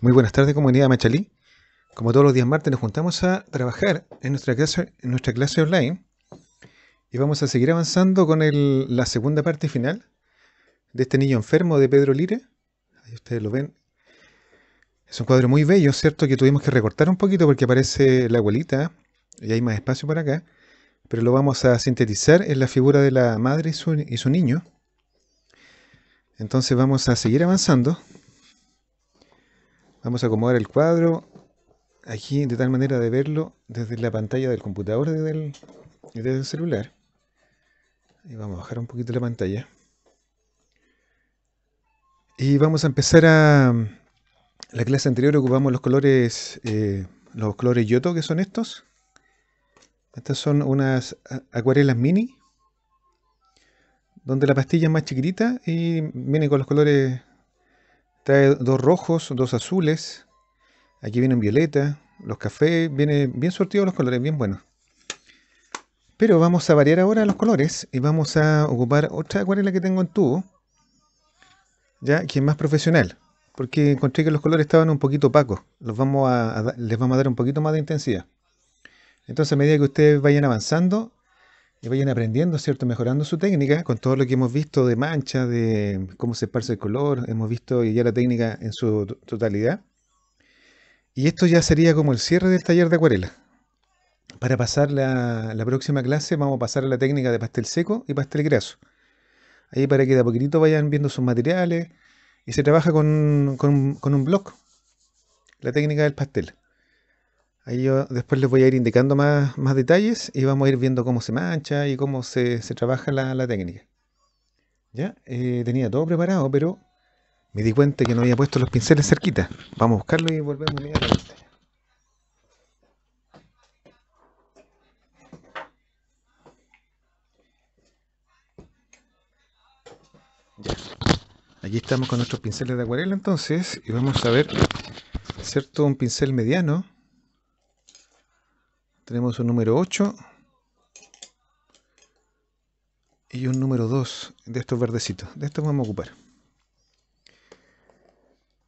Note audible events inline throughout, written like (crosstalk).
Muy buenas tardes, comunidad Machalí. Como todos los días martes nos juntamos a trabajar en nuestra clase, online y vamos a seguir avanzando con la segunda parte final de este niño enfermo de Pedro Lira. Ahí ustedes lo ven. Es un cuadro muy bello, ¿cierto? Que tuvimos que recortar un poquito porque aparece la abuelita y hay más espacio por acá. Pero lo vamos a sintetizar en la figura de la madre y su niño. Entonces vamos a seguir avanzando Vamos a acomodar el cuadro aquí de tal manera de verlo desde la pantalla del computador y desde el celular. Y vamos a bajar un poquito la pantalla. Y vamos a empezar a... La clase anterior ocupamos los colores, eh, los colores Yoto, que son estos. Estas son unas acuarelas mini, donde la pastilla es más chiquitita y viene con los colores Trae dos rojos, dos azules. Aquí vienen violeta. Los cafés, vienen bien sortidos los colores, bien buenos. Pero vamos a variar ahora los colores y vamos a ocupar otra acuarela que tengo en tubo. Ya, que es más profesional. Porque encontré que los colores estaban un poquito opacos. Los vamos a, les vamos a dar un poquito más de intensidad. Entonces a medida que ustedes vayan avanzando, y vayan aprendiendo, ¿cierto? Mejorando su técnica con todo lo que hemos visto de mancha, de cómo se esparce el color, hemos visto ya la técnica en su totalidad. Y esto ya sería como el cierre del taller de acuarela. Para pasar la, la próxima clase vamos a pasar a la técnica de pastel seco y pastel graso. Ahí para que de a poquitito vayan viendo sus materiales y se trabaja con, con un blog, la técnica del pastel. Ahí yo después les voy a ir indicando más, más detalles y vamos a ir viendo cómo se mancha y cómo se, trabaja la, técnica. Ya, eh, tenía todo preparado, pero me di cuenta que no había puesto los pinceles cerquita. Vamos a buscarlo y volvemos inmediatamente. Ya. Aquí estamos con nuestros pinceles de acuarela entonces y vamos a ver, ¿cierto? Un pincel mediano tenemos un número 8 y un número 2 de estos verdecitos. De estos vamos a ocupar.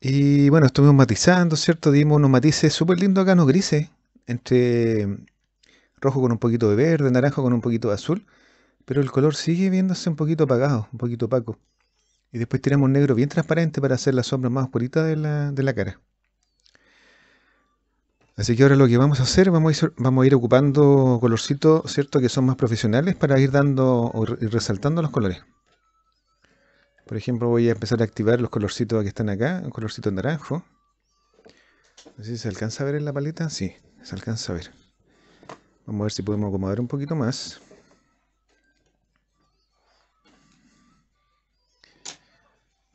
Y bueno, estuvimos matizando, ¿cierto? Dimos unos matices súper lindos acá, no grises, entre rojo con un poquito de verde, naranjo con un poquito de azul, pero el color sigue viéndose un poquito apagado, un poquito opaco. Y después tiramos negro bien transparente para hacer la sombra más oscurita de la cara. Así que ahora lo que vamos a hacer, vamos a ir, ocupando colorcitos, ¿cierto? Que son más profesionales para ir dando y resaltando los colores. Por ejemplo, voy a empezar a activar los colorcitos que están acá, un colorcito naranjo. No si se alcanza a ver en la paleta. Sí, se alcanza a ver. Vamos a ver si podemos acomodar un poquito más.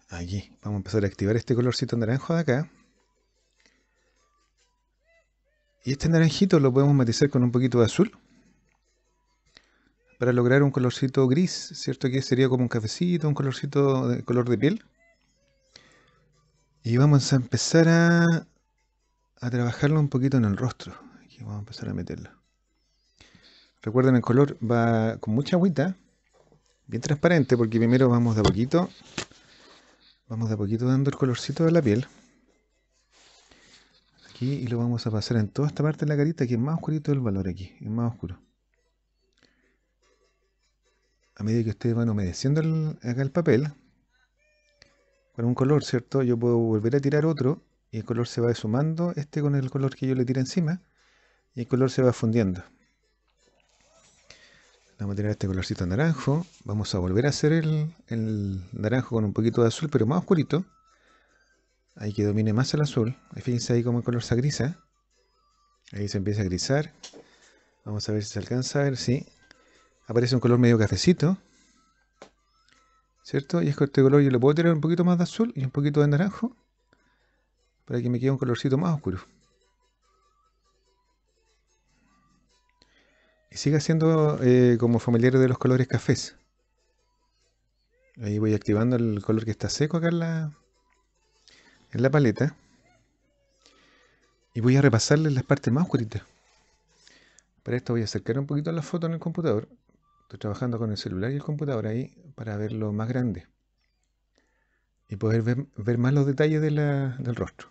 Allí vamos a empezar a activar este colorcito naranjo de acá. Y este naranjito lo podemos matizar con un poquito de azul para lograr un colorcito gris, ¿cierto? Que sería como un cafecito, un colorcito de color de piel. Y vamos a empezar a, trabajarlo un poquito en el rostro. Aquí vamos a empezar a meterlo. Recuerden, el color va con mucha agüita, bien transparente, porque primero vamos de a poquito, vamos de a poquito dando el colorcito de la piel y lo vamos a pasar en toda esta parte de la carita que es más oscurito el valor aquí, es más oscuro. A medida que ustedes van humedeciendo el, acá el papel, con un color, ¿cierto? Yo puedo volver a tirar otro y el color se va sumando, este con el color que yo le tiré encima, y el color se va fundiendo. Vamos a tirar este colorcito naranjo, vamos a volver a hacer el, el naranjo con un poquito de azul, pero más oscurito. Hay que domine más el azul. Fíjense ahí como el color se grisa. Ahí se empieza a grisar. Vamos a ver si se alcanza a ver. si... Aparece un color medio cafecito. ¿Cierto? Y es que este color yo le puedo tirar un poquito más de azul y un poquito de naranjo. Para que me quede un colorcito más oscuro. Y siga siendo eh, como familiar de los colores cafés. Ahí voy activando el color que está seco acá en la, la paleta y voy a repasarle las partes más oscuritas. Para esto voy a acercar un poquito la foto en el computador. Estoy trabajando con el celular y el computador ahí para verlo más grande y poder ver, más los detalles del rostro.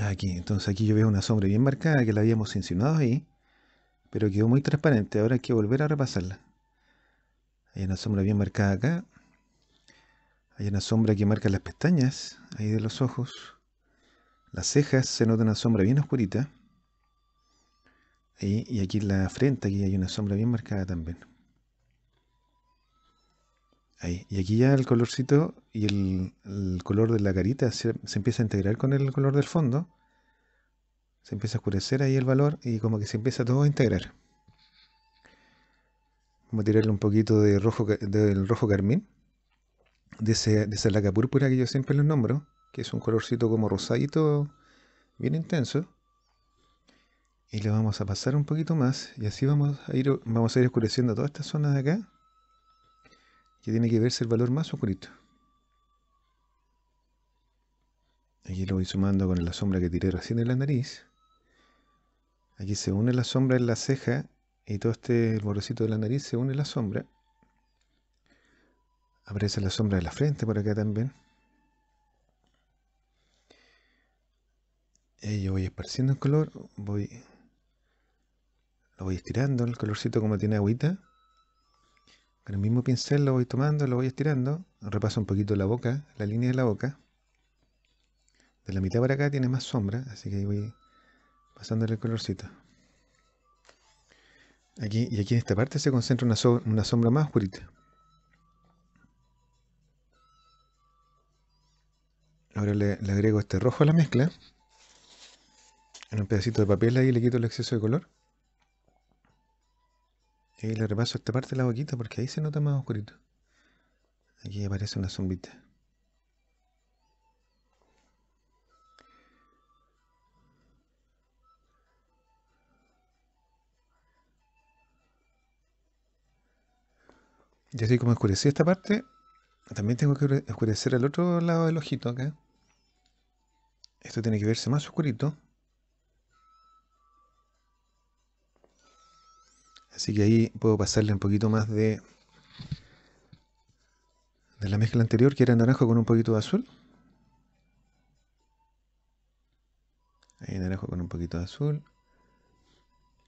Aquí, entonces aquí yo veo una sombra bien marcada que la habíamos insinuado ahí, pero quedó muy transparente. Ahora hay que volver a repasarla. Hay una sombra bien marcada acá, hay una sombra que marca las pestañas, ahí de los ojos. Las cejas se nota una sombra bien oscurita. y aquí la frente, aquí hay una sombra bien marcada también. Y aquí ya el colorcito y el, color de la carita se, empieza a integrar con el color del fondo. Se empieza a oscurecer ahí el valor y como que se empieza todo a integrar. Vamos a tirarle un poquito de rojo, del rojo carmín de, ese, esa laca púrpura que yo siempre les nombro, que es un colorcito como rosadito, bien intenso. Y le vamos a pasar un poquito más y así vamos a ir, vamos a ir oscureciendo toda esta zona de acá, que tiene que verse el valor más oscurito. Aquí lo voy sumando con la sombra que tiré recién en la nariz. Aquí se une la sombra en la ceja y todo este borrecito de la nariz se une la sombra. Aparece la sombra de la frente por acá también. Y yo voy esparciendo el color, voy lo voy estirando, el colorcito como tiene agüita. Con el mismo pincel lo voy tomando, lo voy estirando. Repaso un poquito la boca, la línea de la boca. De la mitad para acá tiene más sombra, así que ahí voy pasándole el colorcito. Aquí, y aquí en esta parte se concentra una, una sombra más oscurita. Ahora le, agrego este rojo a la mezcla. En un pedacito de papel ahí le quito el exceso de color. Y le repaso esta parte de la boquita porque ahí se nota más oscurito. Aquí aparece una zumbita. Y así como oscurecí esta parte, también tengo que oscurecer el otro lado del ojito acá. Esto tiene que verse más oscurito. Así que ahí puedo pasarle un poquito más de, de la mezcla anterior, que era naranjo con un poquito de azul. Ahí naranjo con un poquito de azul.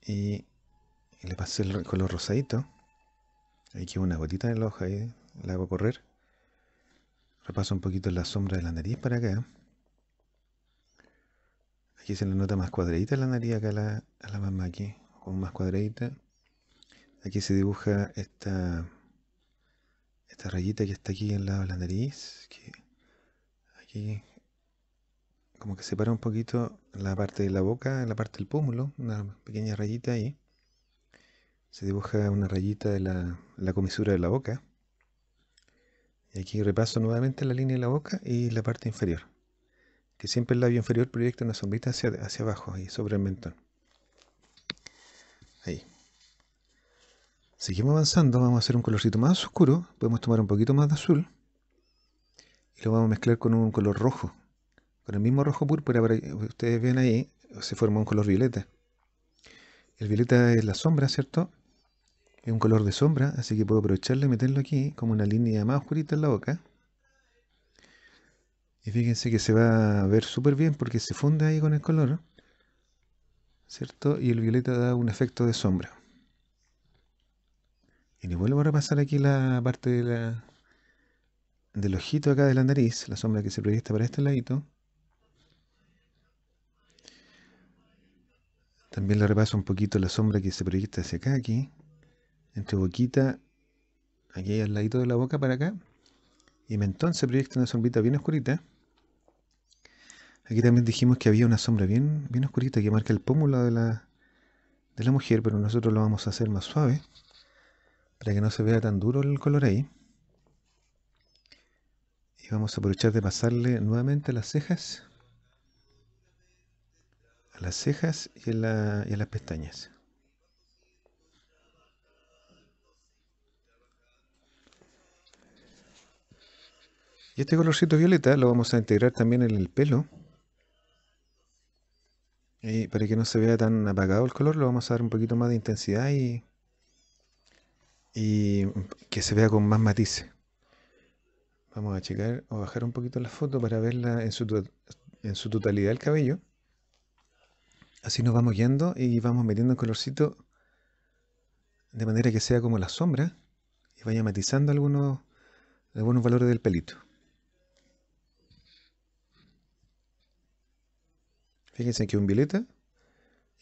Y, le pasé el color rosadito. Ahí queda una gotita en el hoja, ahí la hago correr. Repaso un poquito la sombra de la nariz para acá. Aquí se le nota más cuadradita la nariz acá a la, mamá aquí, con más cuadradita. Aquí se dibuja esta, esta rayita que está aquí al lado de la nariz, que aquí como que separa un poquito la parte de la boca, la parte del pómulo, una pequeña rayita ahí. Se dibuja una rayita de la comisura de la boca. Y aquí repaso nuevamente la línea de la boca y la parte inferior. Que siempre el labio inferior proyecta una sombrita hacia, hacia abajo y sobre el mentón. Ahí. Seguimos avanzando, vamos a hacer un colorcito más oscuro. Podemos tomar un poquito más de azul. Y lo vamos a mezclar con un color rojo. Con el mismo rojo púrpura, ustedes ven ahí, se forma un color violeta. El violeta es la sombra, ¿cierto? Es un color de sombra, así que puedo aprovecharlo y meterlo aquí como una línea más oscurita en la boca. Y fíjense que se va a ver súper bien porque se funde ahí con el color. ¿Cierto? Y el violeta da un efecto de sombra. Y le vuelvo a repasar aquí la parte de del ojito acá de la nariz, la sombra que se proyecta para este ladito. También le repaso un poquito la sombra que se proyecta hacia acá, aquí entre boquita, aquí al ladito de la boca para acá, y mentón se proyecta una sombrita bien oscurita. Aquí también dijimos que había una sombra bien, bien oscurita que marca el pómulo de la, de la mujer, pero nosotros lo vamos a hacer más suave para que no se vea tan duro el color ahí. Y vamos a aprovechar de pasarle nuevamente las cejas, a las cejas y a las pestañas. Y este colorcito violeta lo vamos a integrar también en el pelo. Y para que no se vea tan apagado el color, lo vamos a dar un poquito más de intensidad y, que se vea con más matices. Vamos a checar o bajar un poquito la foto para verla en su, en totalidad el cabello. Así nos vamos yendo y vamos metiendo el colorcito de manera que sea como la sombra y vaya matizando algunos, algunos valores del pelito. Fíjense que un violeta.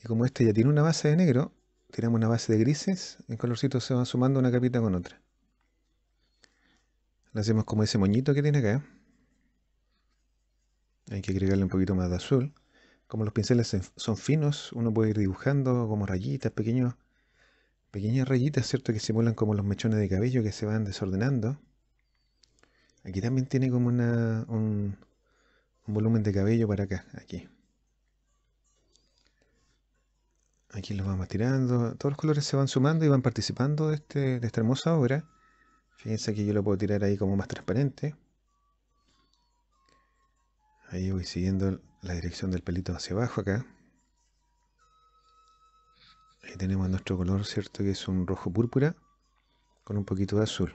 Y como este ya tiene una base de negro, tenemos una base de grises. En colorcito se van sumando una capita con otra. Le hacemos como ese moñito que tiene acá. Hay que agregarle un poquito más de azul. Como los pinceles son finos, uno puede ir dibujando como rayitas, pequeños, pequeñas rayitas, ¿cierto? Que simulan como los mechones de cabello que se van desordenando. Aquí también tiene como una, un volumen de cabello para acá, aquí. Aquí los vamos tirando. Todos los colores se van sumando y van participando de, este, de esta hermosa obra. Fíjense que yo lo puedo tirar ahí como más transparente. Ahí voy siguiendo la dirección del pelito hacia abajo acá. Ahí tenemos nuestro color, ¿cierto? Que es un rojo púrpura con un poquito de azul.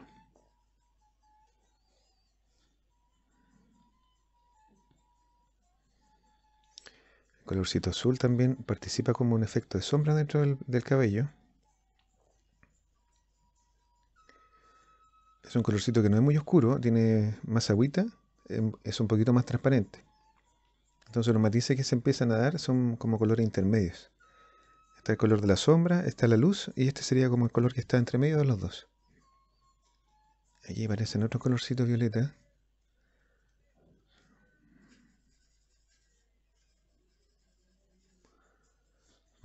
colorcito azul también participa como un efecto de sombra dentro del, cabello. Es un colorcito que no es muy oscuro, tiene más agüita, em, es un poquito más transparente. Entonces los matices que se empiezan a dar son como colores intermedios. Está el color de la sombra, está la luz y este sería como el color que está entre medio de los dos. Allí aparecen otros colorcitos violetas.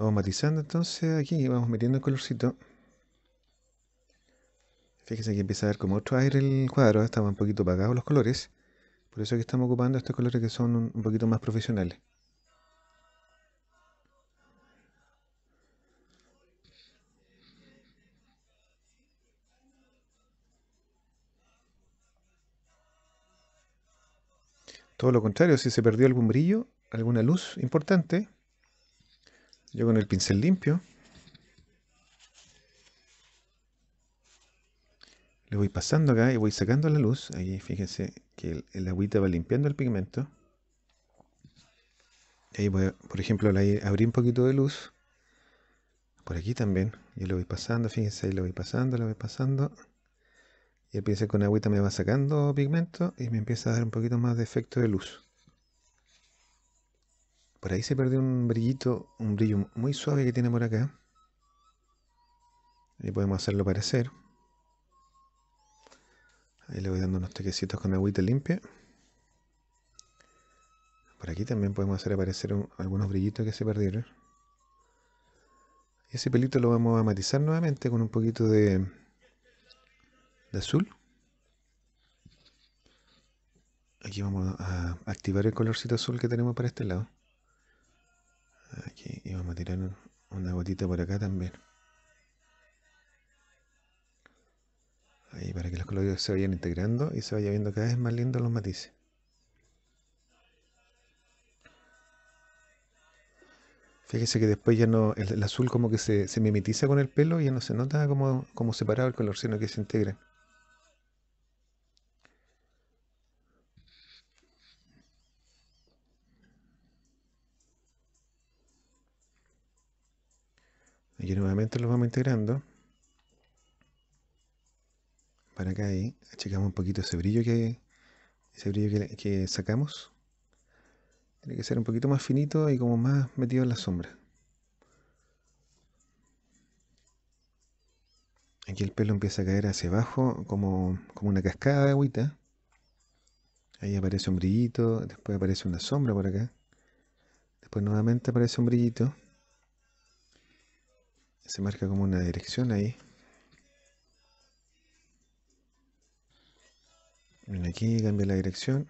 Vamos matizando entonces aquí, vamos metiendo el colorcito. Fíjense que empieza a ver como otro aire el cuadro, estaban un poquito apagados los colores. Por eso es que estamos ocupando estos colores que son un poquito más profesionales. Todo lo contrario, si se perdió algún brillo, alguna luz importante, yo con el pincel limpio. Le voy pasando acá y voy sacando la luz. Ahí fíjense que el, agüita va limpiando el pigmento. ahí, voy, por ejemplo, le abrí un poquito de luz. Por aquí también. Yo lo voy pasando, fíjense, ahí lo voy pasando, lo voy pasando. Y el pincel con agüita me va sacando pigmento y me empieza a dar un poquito más de efecto de luz. Por ahí se perdió un brillito, un brillo muy suave que tiene por acá. Ahí podemos hacerlo aparecer. Ahí le voy dando unos toquecitos con agüita limpia. Por aquí también podemos hacer aparecer algunos brillitos que se perdieron. Y ese pelito lo vamos a matizar nuevamente con un poquito de, de azul. Aquí vamos a activar el colorcito azul que tenemos para este lado. Aquí, y vamos a tirar una gotita por acá también. Ahí, para que los colores se vayan integrando y se vaya viendo cada vez más lindos los matices. Fíjese que después ya no, el, azul como que se, se mimetiza con el pelo y ya no se nota como, separado el color, sino que se integra. Aquí nuevamente los vamos integrando. Para acá ahí, achicamos un poquito ese brillo que, ese brillo que, sacamos. Tiene que ser un poquito más finito y como más metido en la sombra. Aquí el pelo empieza a caer hacia abajo como, como una cascada de agüita. Ahí aparece un brillito, después aparece una sombra por acá. Después nuevamente aparece un brillito se marca como una dirección ahí. aquí cambia la dirección.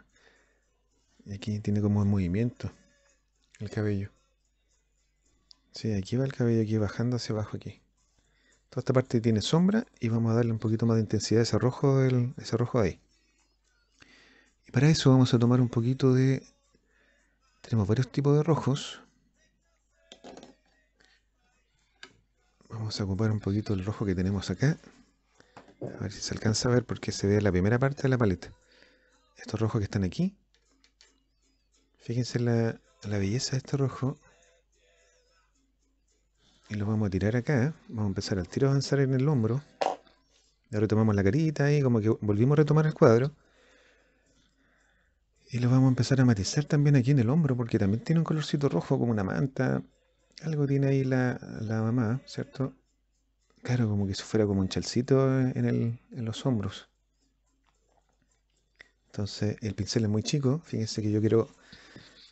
Y aquí tiene como un movimiento el cabello. Sí, aquí va el cabello aquí bajando hacia abajo aquí. Toda esta parte tiene sombra y vamos a darle un poquito más de intensidad a ese rojo, del, ese rojo ahí. Y para eso vamos a tomar un poquito de... Tenemos varios tipos de rojos. Vamos a ocupar un poquito el rojo que tenemos acá. A ver si se alcanza a ver porque se ve la primera parte de la paleta. Estos rojos que están aquí. Fíjense la, belleza de este rojo. Y lo vamos a tirar acá. Vamos a empezar al tiro a avanzar en el hombro. Ahora tomamos la carita y como que volvimos a retomar el cuadro. Y lo vamos a empezar a matizar también aquí en el hombro porque también tiene un colorcito rojo como una manta. Algo tiene ahí la, la mamá, ¿cierto? Claro, como que eso fuera como un chalcito en, los hombros. Entonces el pincel es muy chico. Fíjense que yo quiero,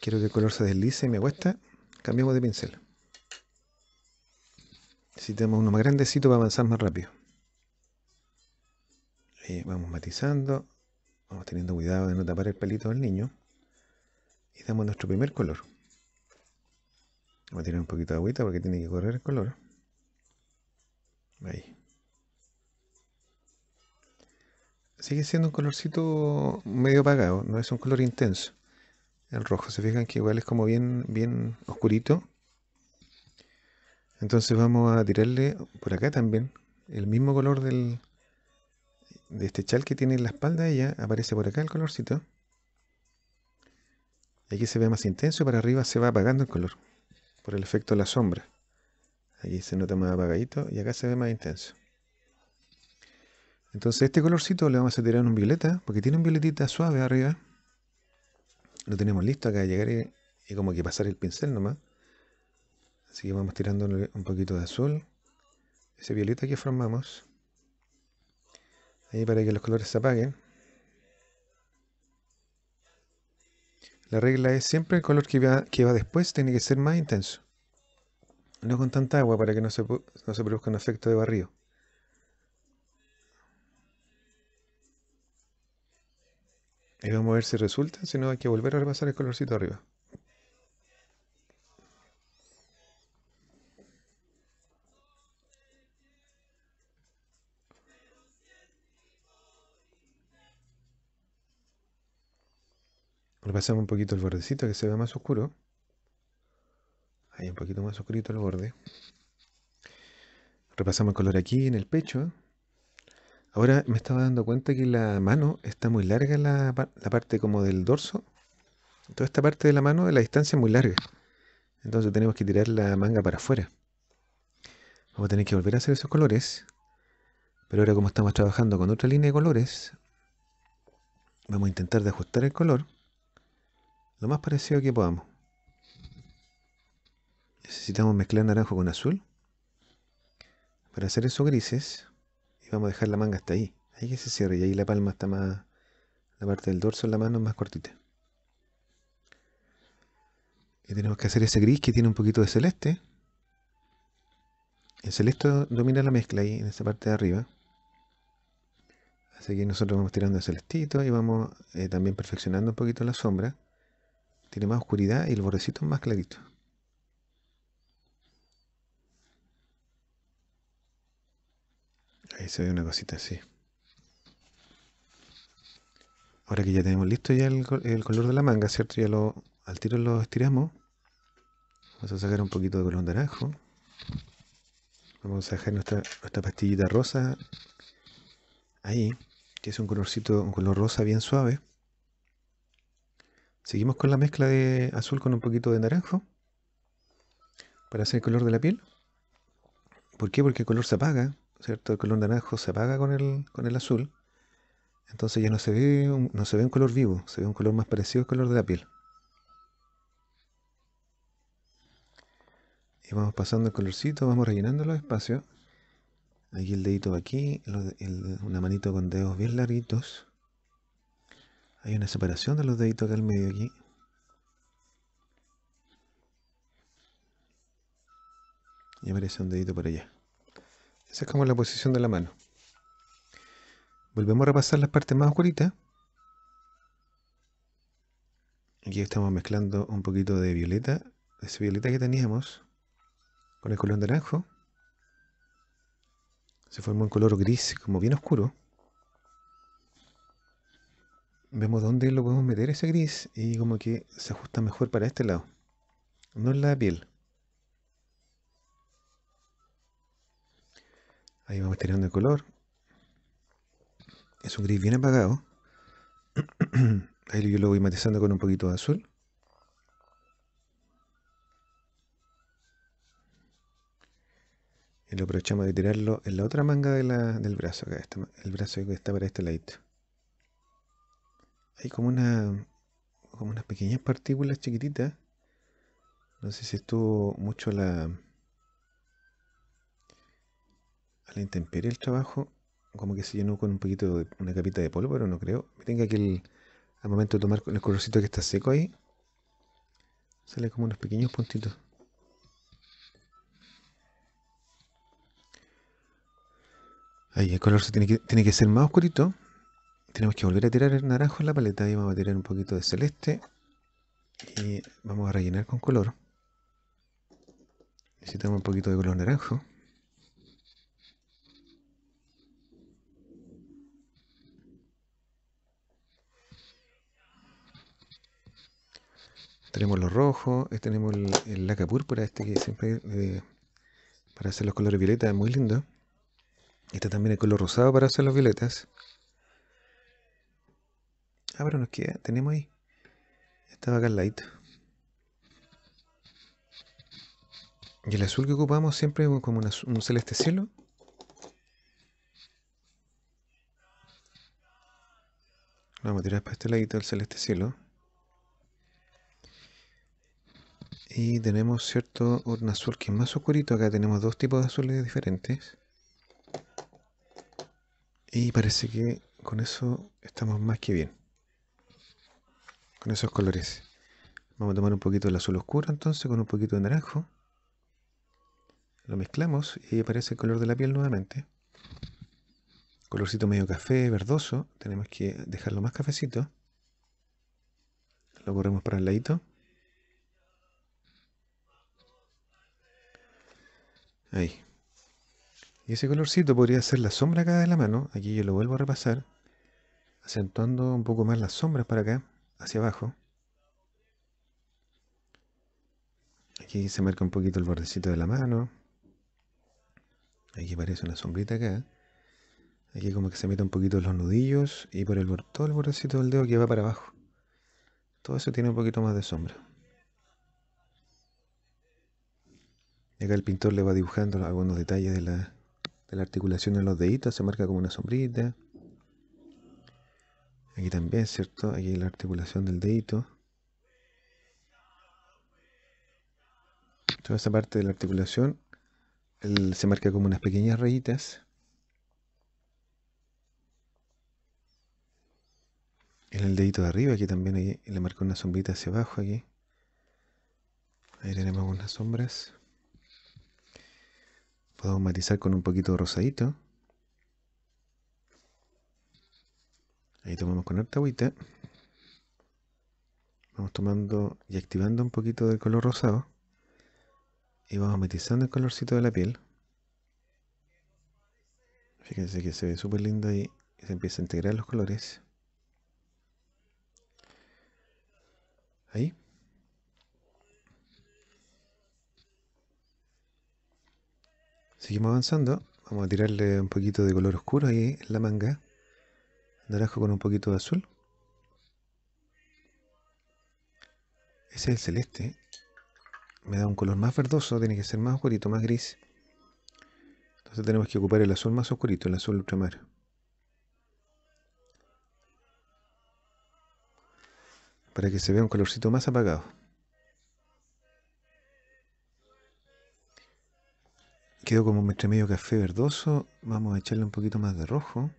quiero que el color se deslice y me cuesta. Cambiamos de pincel. Si tenemos uno más grandecito para avanzar más rápido. Eh, vamos matizando. Vamos teniendo cuidado de no tapar el pelito del niño. Y damos nuestro primer color. Vamos a tirar un poquito de agüita porque tiene que correr el color. Ahí. Sigue siendo un colorcito medio apagado, no es un color intenso. El rojo, se fijan que igual es como bien, bien oscurito. Entonces vamos a tirarle por acá también el mismo color del, de este chal que tiene en la espalda ella. Aparece por acá el colorcito. aquí se ve más intenso y para arriba se va apagando el color por el efecto de la sombra. Ahí se nota más apagadito y acá se ve más intenso. Entonces este colorcito le vamos a tirar un violeta, porque tiene un violetita suave arriba. Lo tenemos listo acá llegar y, como que pasar el pincel nomás. Así que vamos tirando un poquito de azul. Ese violeta que formamos. Ahí para que los colores se apaguen. La regla es siempre el color que va, que va después tiene que ser más intenso. No con tanta agua para que no se, no se produzca un efecto de barrio. Y vamos a ver si resulta, si no hay que volver a repasar el colorcito arriba. Repasamos un poquito el bordecito que se ve más oscuro. Hay un poquito más oscurito el borde. Repasamos el color aquí en el pecho. Ahora me estaba dando cuenta que la mano está muy larga, la, parte como del dorso. Toda esta parte de la mano, de la distancia es muy larga. Entonces tenemos que tirar la manga para afuera. Vamos a tener que volver a hacer esos colores. Pero ahora como estamos trabajando con otra línea de colores, vamos a intentar de ajustar el color lo más parecido que podamos necesitamos mezclar naranjo con azul para hacer esos grises y vamos a dejar la manga hasta ahí ahí que se cierre y ahí la palma está más la parte del dorso de la mano es más cortita y tenemos que hacer ese gris que tiene un poquito de celeste el celeste domina la mezcla ahí en esa parte de arriba así que nosotros vamos tirando el celestito y vamos eh, también perfeccionando un poquito la sombra tiene más oscuridad y el bordecito más clarito Ahí se ve una cosita así. Ahora que ya tenemos listo ya el, color de la manga, ¿cierto? Ya lo, al tiro lo estiramos. Vamos a sacar un poquito de color naranjo. Vamos a dejar nuestra, nuestra pastillita rosa ahí, que es un colorcito, un color rosa bien suave. Seguimos con la mezcla de azul con un poquito de naranjo para hacer el color de la piel. ¿Por qué? Porque el color se apaga ¿cierto? El color naranjo se apaga con el, con el azul. Entonces ya no se, ve un, no se ve un color vivo, se ve un color más parecido al color de la piel. Y vamos pasando el colorcito, vamos rellenando los espacios. Aquí el dedito va aquí, una manito con dedos bien larguitos. Hay una separación de los deditos acá al medio aquí. Y aparece un dedito por allá sacamos la posición de la mano. Volvemos a repasar las partes más oscuritas. Aquí estamos mezclando un poquito de violeta, ese violeta que teníamos, con el color naranjo. Se forma un color gris, como bien oscuro. Vemos dónde lo podemos meter ese gris y como que se ajusta mejor para este lado. No en la piel. Ahí vamos tirando el color. Es un gris bien apagado. (clears throat) Ahí yo lo voy matizando con un poquito de azul. Y lo aprovechamos de tirarlo en la otra manga del brazo. Acá el brazo que está para este lado. Hay como una como unas pequeñas partículas chiquititas. No sé si estuvo mucho la, al la el trabajo, como que se llenó con un poquito de una capita de polvo, pero no creo. Me tenga que al momento de tomar el colorcito que está seco ahí, sale como unos pequeños puntitos. Ahí el color tiene que, tiene que ser más oscurito. Tenemos que volver a tirar el naranjo en la paleta y vamos a tirar un poquito de celeste. Y vamos a rellenar con color. Necesitamos un poquito de color naranjo. Tenemos los rojos, eh, tenemos el, laca púrpura, este que siempre eh, para hacer los colores violetas es muy lindo. Este también el color rosado para hacer los violetas. Ah, pero nos queda, tenemos ahí. Estaba acá al ladito. Y el azul que ocupamos siempre es como un celeste cielo. vamos a tirar para este ladito el celeste cielo. Y tenemos, ¿cierto? Un azul que es más oscurito. Acá tenemos dos tipos de azules diferentes. Y parece que con eso estamos más que bien. Con esos colores. Vamos a tomar un poquito del azul oscuro entonces con un poquito de naranjo. Lo mezclamos y aparece el color de la piel nuevamente. Colorcito medio café, verdoso. Tenemos que dejarlo más cafecito. Lo corremos para el ladito. Ahí. Y ese colorcito podría ser la sombra acá de la mano. Aquí yo lo vuelvo a repasar. Acentuando un poco más las sombras para acá, hacia abajo. Aquí se marca un poquito el bordecito de la mano. Aquí aparece una sombrita acá. Aquí como que se mete un poquito los nudillos y por el todo el bordecito del dedo que va para abajo. Todo eso tiene un poquito más de sombra. Y acá el pintor le va dibujando algunos detalles de la, articulación en los deditos, se marca como una sombrita. Aquí también, ¿cierto? Aquí la articulación del dedito. Toda esa parte de la articulación se marca como unas pequeñas rayitas. En el dedito de arriba, aquí también le marca una sombrita hacia abajo aquí. Ahí tenemos unas sombras. Podemos matizar con un poquito rosadito. Ahí tomamos con harta agüita. Vamos tomando y activando un poquito del color rosado. Y vamos matizando el colorcito de la piel. Fíjense que se ve súper lindo ahí. Y se empieza a integrar los colores. Ahí. Seguimos avanzando. Vamos a tirarle un poquito de color oscuro ahí en la manga. Naranjo con un poquito de azul. Ese es el celeste. Me da un color más verdoso, tiene que ser más oscurito, más gris. Entonces tenemos que ocupar el azul más oscurito, el azul ultramar. Para que se vea un colorcito más apagado. Quedó como nuestro medio café verdoso. Vamos a echarle un poquito más de rojo.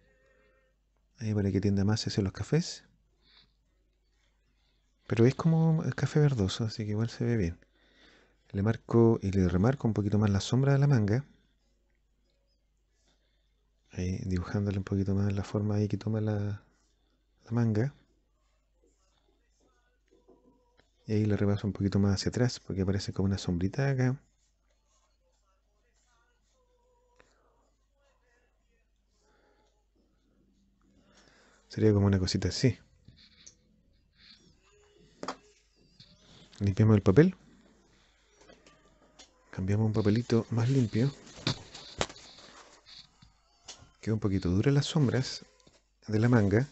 Ahí para que tienda más hacia los cafés. Pero es como el café verdoso, así que igual se ve bien. Le marco y le remarco un poquito más la sombra de la manga. Ahí dibujándole un poquito más la forma ahí que toma la, manga. Y ahí le repaso un poquito más hacia atrás porque aparece como una sombrita acá. Sería como una cosita así. Limpiamos el papel. Cambiamos un papelito más limpio. Queda un poquito dura las sombras de la manga.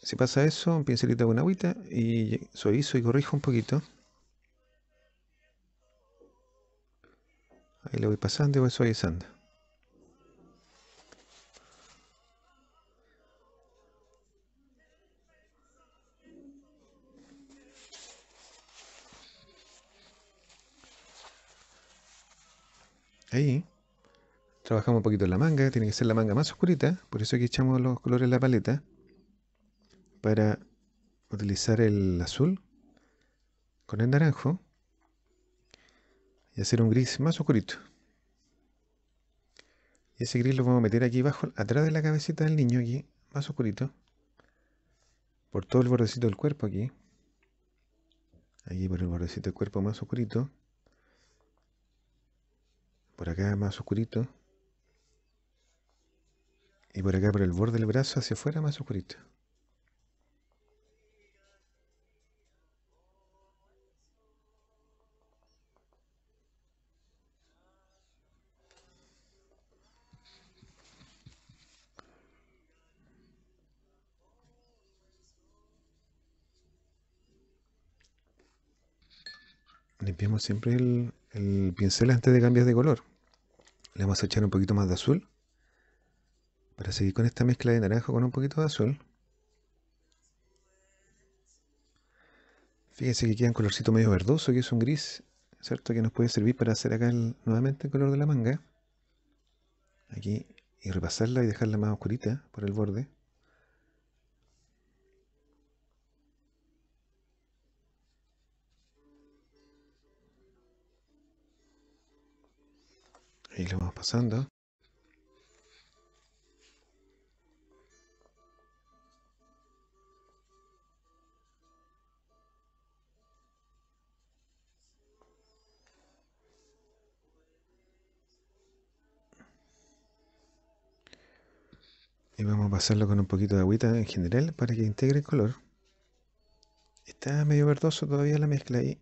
Si pasa eso, un pincelito una agüita y suavizo y corrijo un poquito. Ahí le voy pasando y voy suavizando. trabajamos un poquito en la manga, tiene que ser la manga más oscurita, por eso aquí echamos los colores en la paleta para utilizar el azul con el naranjo y hacer un gris más oscurito. Y ese gris lo vamos a meter aquí abajo, atrás de la cabecita del niño, aquí, más oscurito. Por todo el bordecito del cuerpo aquí. Aquí por el bordecito del cuerpo más oscurito. Por acá más oscurito. Y por acá, por el borde del brazo hacia afuera, más oscurito. Limpiamos siempre el, el pincel antes de cambiar de color. Le vamos a echar un poquito más de azul para seguir con esta mezcla de naranja con un poquito de azul. Fíjense que queda un colorcito medio verdoso, que es un gris, ¿cierto? Que nos puede servir para hacer acá nuevamente el color de la manga. Aquí, y repasarla y dejarla más oscurita por el borde. Ahí lo vamos pasando. pasarlo con un poquito de agüita en general para que integre el color. Está medio verdoso todavía la mezcla ahí.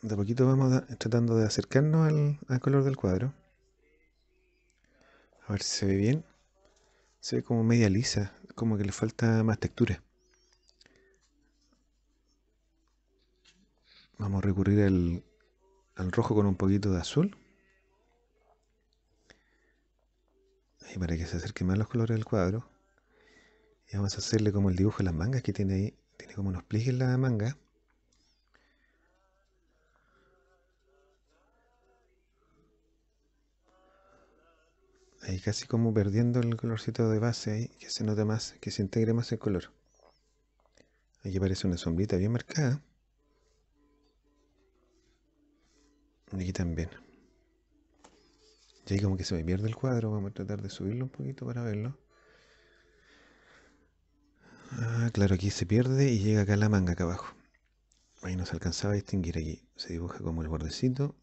De poquito vamos tratando de acercarnos al, al color del cuadro. A ver si se ve bien. Se ve como media lisa, como que le falta más textura. Vamos a recurrir al, al rojo con un poquito de azul. ahí para que se acerquen más los colores del cuadro. Y vamos a hacerle como el dibujo de las mangas que tiene ahí. Tiene como unos pliegues en la manga. Ahí casi como perdiendo el colorcito de base ahí, que se note más, que se integre más el color. Aquí aparece una sombrita bien marcada. Y aquí también. Y ahí como que se me pierde el cuadro, vamos a tratar de subirlo un poquito para verlo. Ah, claro, aquí se pierde y llega acá la manga acá abajo. Ahí no se alcanzaba a distinguir aquí. Se dibuja como el bordecito.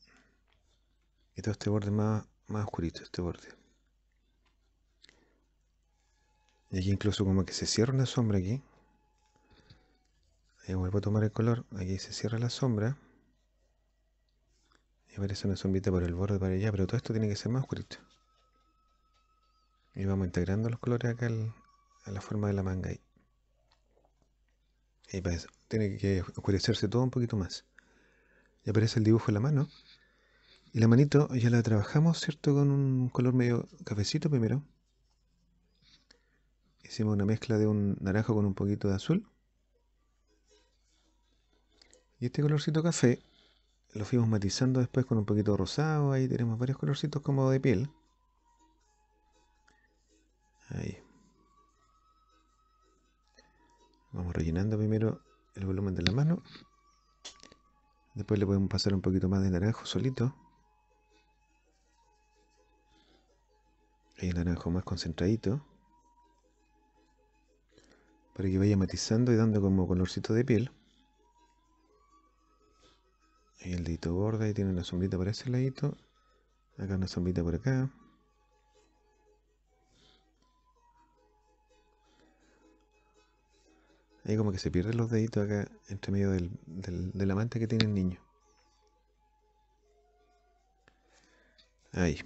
Y todo este borde más, más oscurito, este borde. Y aquí incluso como que se cierra una sombra aquí. Ahí eh, vuelvo a tomar el color. Aquí se cierra la sombra. Y aparece una zombita por el borde para allá, pero todo esto tiene que ser más oscurito. Y vamos integrando los colores acá a la forma de la manga ahí. Y para tiene que oscurecerse todo un poquito más. Y aparece el dibujo en la mano. Y la manito ya la trabajamos, ¿cierto? Con un color medio cafecito primero. Hicimos una mezcla de un naranja con un poquito de azul. Y este colorcito café lo fuimos matizando después con un poquito de rosado. Ahí tenemos varios colorcitos como de piel. Ahí. Vamos rellenando primero el volumen de la mano. Después le podemos pasar un poquito más de naranjo solito. Ahí el naranjo más concentradito. Para que vaya matizando y dando como colorcito de piel el dedito gordo, ahí tiene una sombrita por ese ladito. Acá una sombrita por acá. Ahí como que se pierden los deditos acá entre medio del, del, de la manta que tiene el niño. Ahí.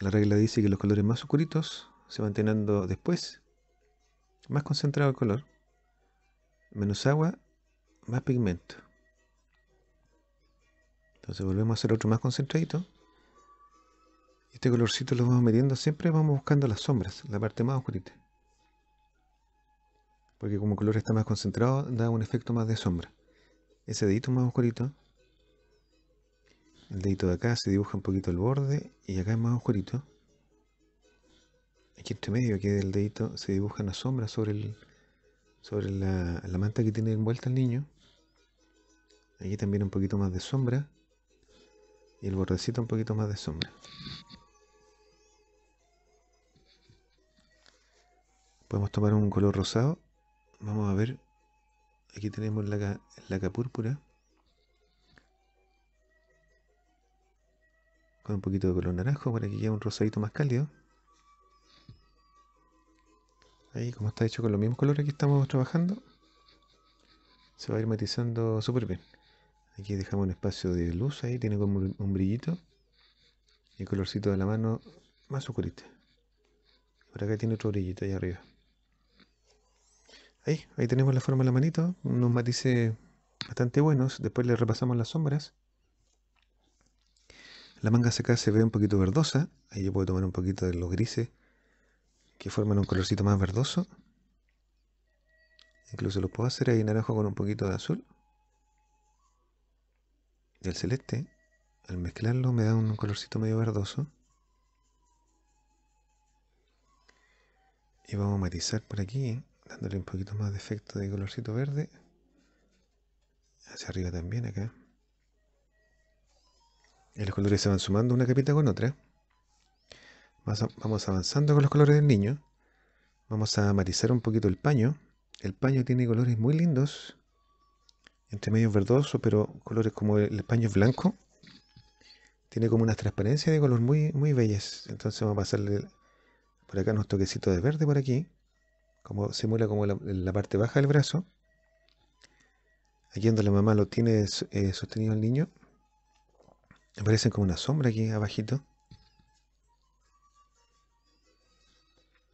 La regla dice que los colores más oscuritos se van teniendo después. Más concentrado el color. Menos agua más pigmento. Entonces volvemos a hacer otro más concentradito. Este colorcito lo vamos metiendo, siempre vamos buscando las sombras, la parte más oscurita. Porque como el color está más concentrado, da un efecto más de sombra. Ese dedito más oscurito, el dedito de acá se dibuja un poquito el borde y acá es más oscurito. Aquí entre medio, aquí del dedito, se dibuja una sombra sobre el, sobre la, manta que tiene envuelta el niño. Aquí también un poquito más de sombra. Y el bordecito un poquito más de sombra. Podemos tomar un color rosado. Vamos a ver. Aquí tenemos la, laca púrpura. Con un poquito de color naranjo para que quede un rosadito más cálido. Ahí, como está hecho con los mismos colores que estamos trabajando, se va a ir matizando súper bien. Aquí dejamos un espacio de luz, ahí tiene como un brillito. Y el colorcito de la mano más oscurito. Por acá tiene otro brillito ahí arriba. Ahí, ahí tenemos la forma de la manito, unos matices bastante buenos. Después le repasamos las sombras. La manga seca se ve un poquito verdosa. Ahí yo puedo tomar un poquito de los grises que forman un colorcito más verdoso. Incluso lo puedo hacer ahí naranjo con un poquito de azul. Y el celeste, al mezclarlo, me da un colorcito medio verdoso. Y vamos a matizar por aquí, dándole un poquito más de efecto de colorcito verde. Hacia arriba también, acá. Y los colores se van sumando una capita con otra. Vamos avanzando con los colores del niño. Vamos a matizar un poquito el paño. El paño tiene colores muy lindos. Entre medios verdoso pero colores como el paño es blanco. Tiene como unas transparencias de color muy, muy bellas. Entonces vamos a pasarle por acá unos toquecitos de verde por aquí. Como simula como la, parte baja del brazo. Aquí donde la mamá lo tiene eh, sostenido al niño. Aparecen como una sombra aquí abajito.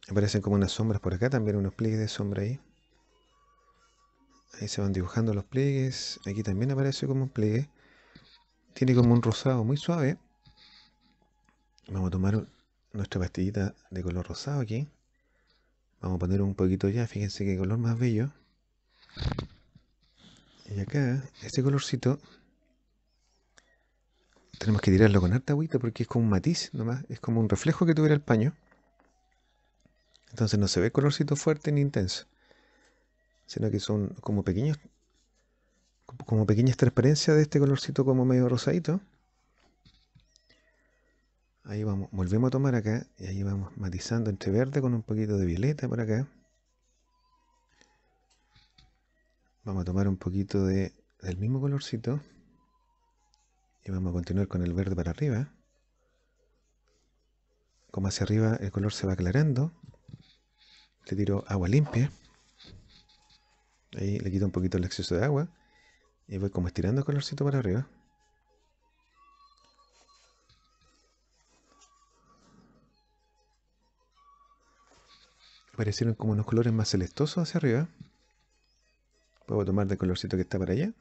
Aparecen como unas sombras por acá, también unos pliegues de sombra ahí. Ahí se van dibujando los pliegues. Aquí también aparece como un pliegue. Tiene como un rosado muy suave. Vamos a tomar nuestra pastillita de color rosado aquí. Vamos a poner un poquito ya. Fíjense qué color más bello. Y acá, este colorcito, tenemos que tirarlo con harta agüita porque es como un matiz nomás. Es como un reflejo que tuviera el paño. Entonces no se ve colorcito fuerte ni intenso, sino que son como pequeños, como pequeñas transparencias de este colorcito como medio rosadito. Ahí vamos, volvemos a tomar acá y ahí vamos matizando entre verde con un poquito de violeta por acá. Vamos a tomar un poquito de, del mismo colorcito y vamos a continuar con el verde para arriba. Como hacia arriba el color se va aclarando, le tiro agua limpia. Ahí le quito un poquito el exceso de agua. Y voy como estirando el colorcito para arriba. Aparecieron como unos colores más celestosos hacia arriba. Puedo tomar del colorcito que está para allá.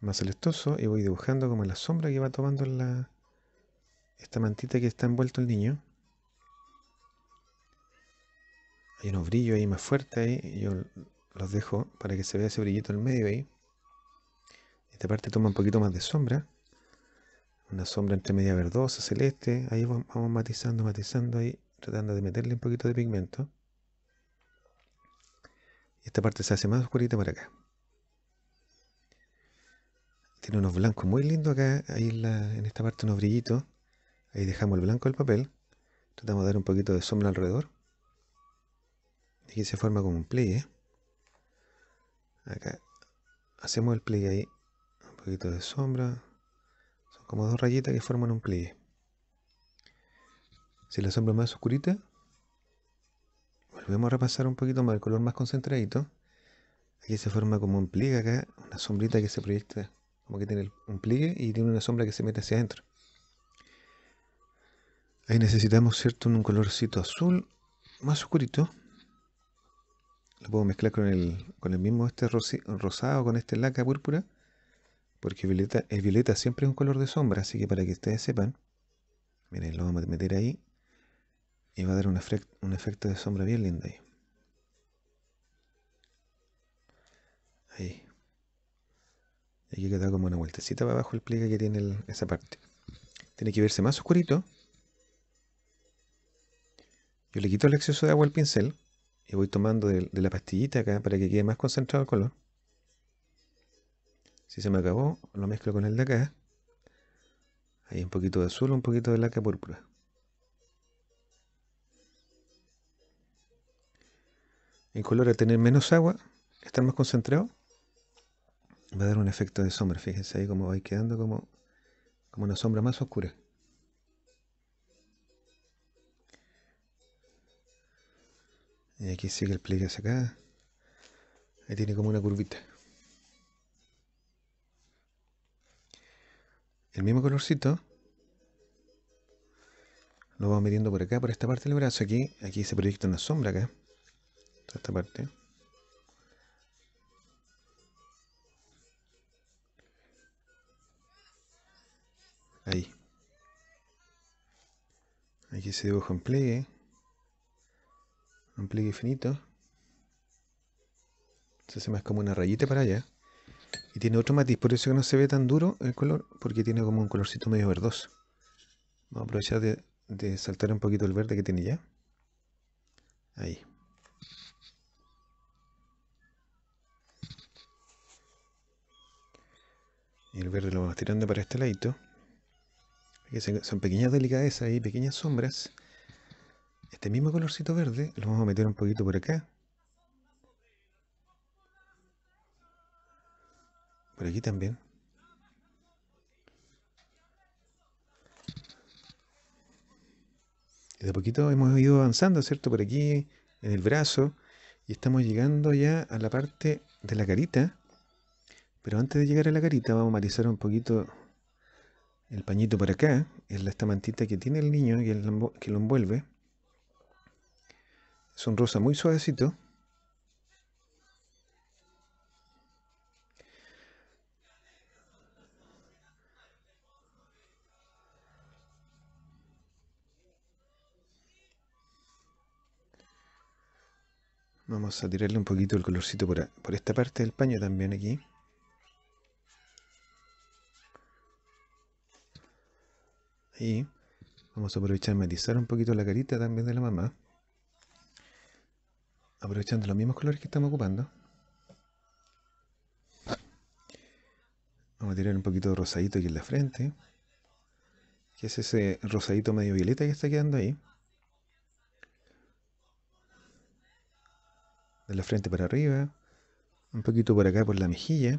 Más celestoso. Y voy dibujando como la sombra que va tomando la, esta mantita que está envuelto el niño. Hay unos brillos ahí más fuertes ahí. Yo los dejo para que se vea ese brillito en el medio ahí. Esta parte toma un poquito más de sombra. Una sombra entre media verdosa, celeste. Ahí vamos matizando, matizando ahí, tratando de meterle un poquito de pigmento. Y esta parte se hace más oscurita para acá. Tiene unos blancos muy lindos acá, ahí en esta parte unos brillitos. Ahí dejamos el blanco del papel. Tratamos de dar un poquito de sombra alrededor. Aquí se forma como un pliegue. ¿eh? Acá hacemos el pliegue ahí. Un poquito de sombra. Son como dos rayitas que forman un pliegue. Si la sombra es más oscurita, volvemos a repasar un poquito más el color más concentradito. Aquí se forma como un pliegue acá, una sombrita que se proyecta, como que tiene un pliegue y tiene una sombra que se mete hacia adentro. Ahí necesitamos, ¿cierto?, un colorcito azul más oscurito lo puedo mezclar con el, mismo este rosado, con este laca púrpura, porque el violeta siempre es un color de sombra, así que para que ustedes sepan, miren, lo vamos a meter ahí y va a dar un, efecto de sombra bien lindo ahí. Ahí. Y aquí queda como una vueltecita para abajo el pliegue que tiene esa parte. Tiene que verse más oscurito. Yo le quito el exceso de agua al pincel y voy tomando de, la pastillita acá para que quede más concentrado el color. Si se me acabó, lo mezclo con el de acá. Hay un poquito de azul, un poquito de laca púrpura. en color al tener menos agua, estar más concentrado, va a dar un efecto de sombra. Fíjense ahí cómo va quedando como, como una sombra más oscura. Y aquí sigue el pliegue hacia acá. Ahí tiene como una curvita. El mismo colorcito. Lo vamos metiendo por acá, por esta parte del brazo. Aquí, aquí se proyecta una sombra acá. esta parte. Ahí. Aquí se dibuja en pliegue y infinito. Se hace más como una rayita para allá. Y tiene otro matiz, por eso que no se ve tan duro el color, porque tiene como un colorcito medio verdoso. Vamos a aprovechar de, saltar un poquito el verde que tiene ya. Ahí. Y el verde lo vamos tirando para este ladito. Son pequeñas delicadezas y pequeñas sombras este mismo colorcito verde lo vamos a meter un poquito por acá. Por aquí también. Y de poquito hemos ido avanzando, ¿cierto? Por aquí, en el brazo. Y estamos llegando ya a la parte de la carita. Pero antes de llegar a la carita vamos a matizar un poquito el pañito por acá. Es esta mantita que tiene el niño y que lo envuelve. Es un rosa muy suavecito. Vamos a tirarle un poquito el colorcito por, por esta parte del paño también aquí. Y vamos a aprovechar matizar un poquito la carita también de la mamá aprovechando los mismos colores que estamos ocupando. Vamos a tirar un poquito de rosadito aquí en la frente. Que es ese rosadito medio violeta que está quedando ahí. De la frente para arriba. Un poquito por acá por la mejilla.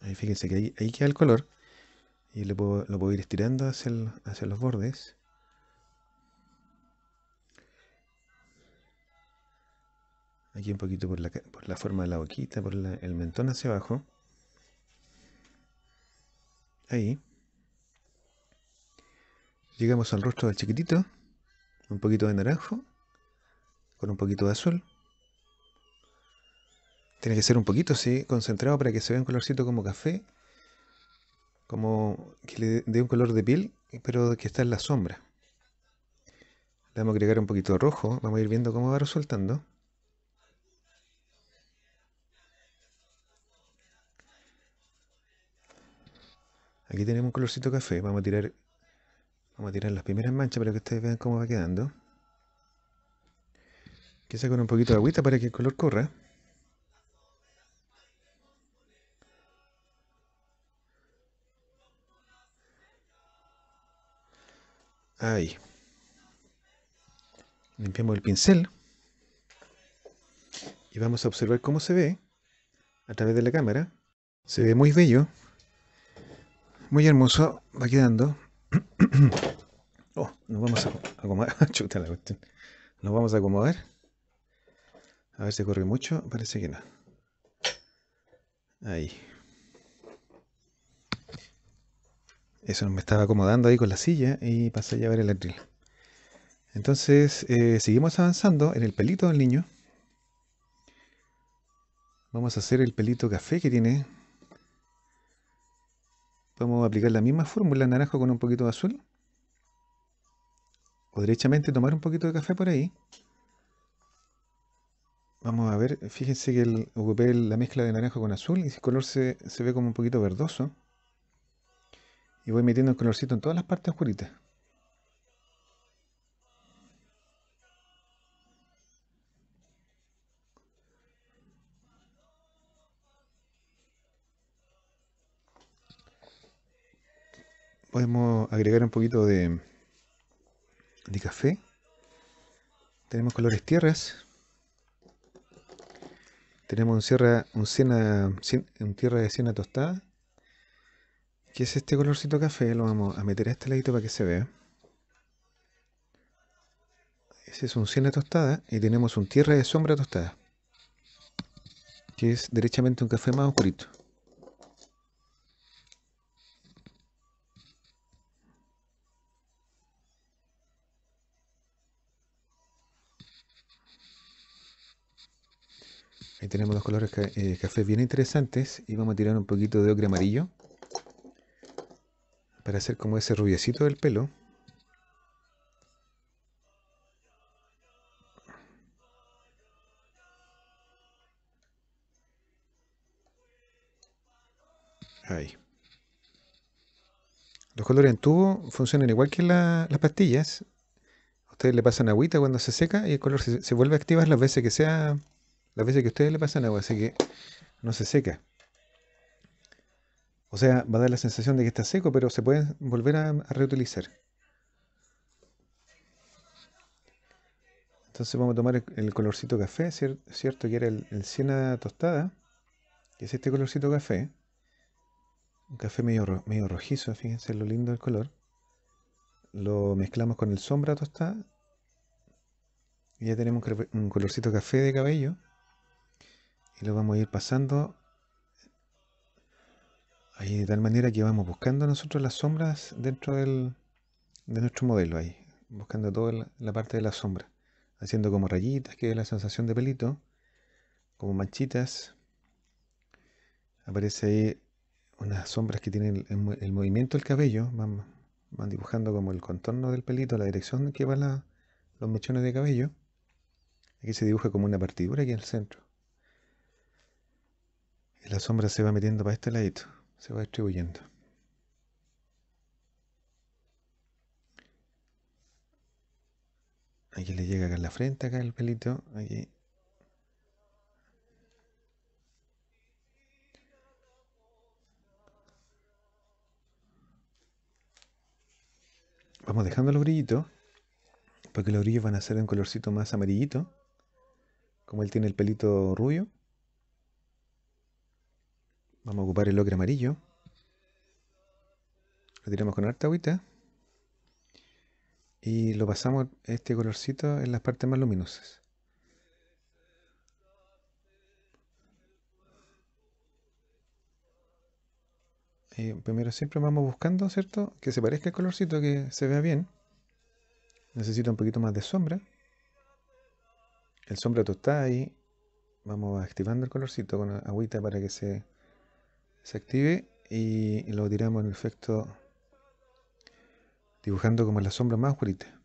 Ahí fíjense que ahí, queda el color. Y lo puedo, ir estirando hacia los bordes. Aquí un poquito por la, forma de la boquita, por el mentón hacia abajo. Ahí. Llegamos al rostro del chiquitito. Un poquito de naranjo. Con un poquito de azul. Tiene que ser un poquito, sí, concentrado para que se vea un colorcito como café. Como que le dé un color de piel, pero que está en la sombra. Le vamos a agregar un poquito de rojo. Vamos a ir viendo cómo va resultando. Aquí tenemos un colorcito café. Vamos a tirar, vamos a tirar las primeras manchas para que ustedes vean cómo va quedando. Quizá con un poquito de agüita para que el color corra. Ahí. Limpiamos el pincel. Y vamos a observar cómo se ve a través de la cámara. Se ve muy bello, muy hermoso, va quedando. (clears throat) oh, nos vamos a acomodar. (laughs) Chuta Nos vamos a acomodar. A ver si corre mucho. Parece que no. Ahí. Eso me estaba acomodando ahí con la silla y pasé a ver el atril. Entonces, eh, seguimos avanzando en el pelito del niño. Vamos a hacer el pelito café que tiene Podemos aplicar la misma fórmula, naranja con un poquito de azul. O derechamente tomar un poquito de café por ahí. Vamos a ver, fíjense que el, ocupé la mezcla de naranja con azul y el color se ve como un poquito verdoso. Y voy metiendo el colorcito en todas las partes oscuritas. podemos agregar un poquito de, de café. Tenemos colores tierras. Tenemos un, sierra, un, un tierra de siena tostada. Que es este colorcito café. Lo vamos a meter a este ladito para que se vea. Ese es un siena tostada. Y tenemos un tierra de sombra tostada. Que es derechamente un café más oscurito. Ahí tenemos los colores eh, café bien interesantes y vamos a tirar un poquito de ocre amarillo para hacer como ese rubiecito del pelo. Ahí. Los colores en tubo funcionan igual que las pastillas. Ustedes le pasan agüita cuando se seca y el color se, se vuelve a activar las veces que sea las veces que ustedes le pasan agua, así que no se seca. O sea, va a dar la sensación de que está seco, pero se puede volver a, reutilizar. Entonces vamos a tomar el colorcito café, ¿cierto? Que era el, el tostada, que es este colorcito café. Un café medio, rojizo, fíjense lo lindo el color. Lo mezclamos con el sombra tostada. Y ya tenemos un colorcito café de cabello y lo vamos a ir pasando ahí de tal manera que vamos buscando nosotros las sombras dentro del, de nuestro modelo ahí buscando toda la parte de la sombra haciendo como rayitas que es la sensación de pelito como manchitas aparece ahí unas sombras que tienen el, movimiento del cabello van, dibujando como el contorno del pelito la dirección que van la, los mechones de cabello aquí se dibuja como una partidura aquí en el centro la sombra se va metiendo para este ladito, se va distribuyendo. Aquí le llega acá en la frente, acá el pelito, Vamos dejando los brillitos, porque los brillos van a ser de un colorcito más amarillito, como él tiene el pelito rubio. Vamos a ocupar el ocre amarillo. Lo tiramos con harta agüita. Y lo pasamos este colorcito en las partes más luminosas. Eh, primero siempre vamos buscando, ¿cierto? Que se parezca el colorcito, que se vea bien. Necesita un poquito más de sombra. El sombra está ahí. Vamos activando el colorcito con agüita para que se se active y lo tiramos en efecto dibujando como la sombra más oscurita.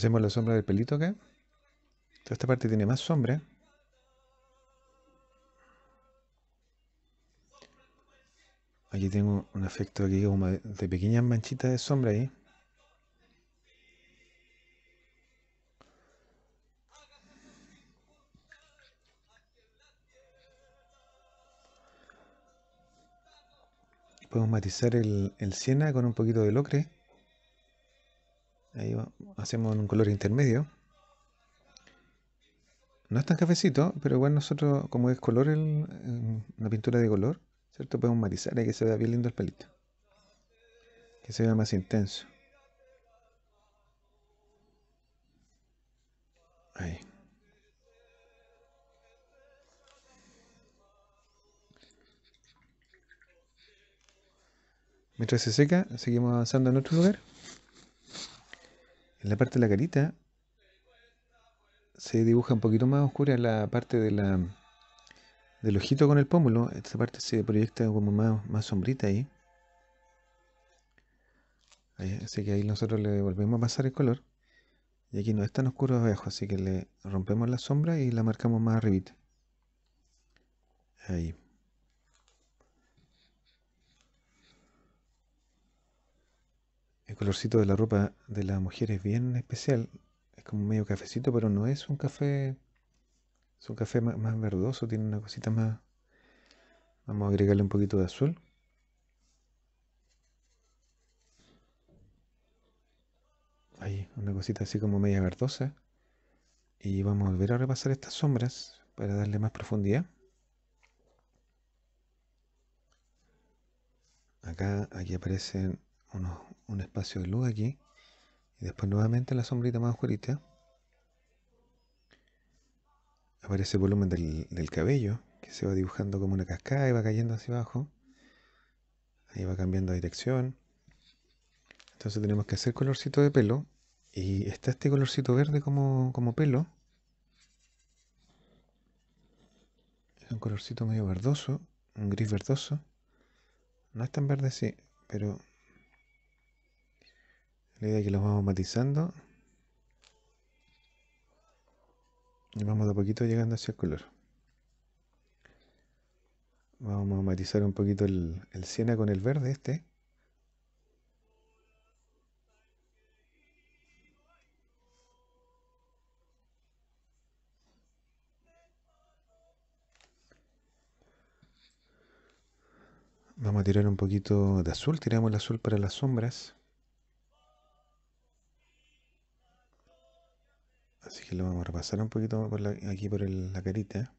Hacemos la sombra del pelito que esta parte tiene más sombra. Aquí tengo un efecto de pequeñas manchitas de sombra ahí. Podemos matizar el, el siena con un poquito de locre. Ahí hacemos un color intermedio. No es tan cafecito, pero igual nosotros, como es color, una pintura de color, ¿cierto? Podemos matizar y que se vea bien lindo el palito. Que se vea más intenso. Mientras se seca, seguimos avanzando en otro lugar en la parte de la carita se dibuja un poquito más oscura la parte del ojito con el pómulo. Esta parte se proyecta como más, más sombrita ahí. ahí. Así que ahí nosotros le volvemos a pasar el color. Y aquí no es tan oscuro abajo, así que le rompemos la sombra y la marcamos más arribita. Ahí. colorcito de la ropa de la mujer es bien especial. Es como medio cafecito, pero no es un café. Es un café más, más verdoso, tiene una cosita más. Vamos a agregarle un poquito de azul. Ahí, una cosita así como media verdosa. Y vamos a volver a repasar estas sombras para darle más profundidad. Acá, aquí aparecen unos, un espacio de luz aquí. Y después nuevamente la sombrita más oscurita. Aparece el volumen del, del cabello, que se va dibujando como una cascada y va cayendo hacia abajo. Ahí va cambiando de dirección. Entonces tenemos que hacer colorcito de pelo. Y está este colorcito verde como, como pelo. Es un colorcito medio verdoso, un gris verdoso. No es tan verde, sí, pero la idea es que los vamos matizando. Y vamos de a poquito llegando hacia el color. Vamos a matizar un poquito el, el siena con el verde este. Vamos a tirar un poquito de azul, tiramos el azul para las sombras. Así que lo vamos a repasar un poquito aquí por la carita.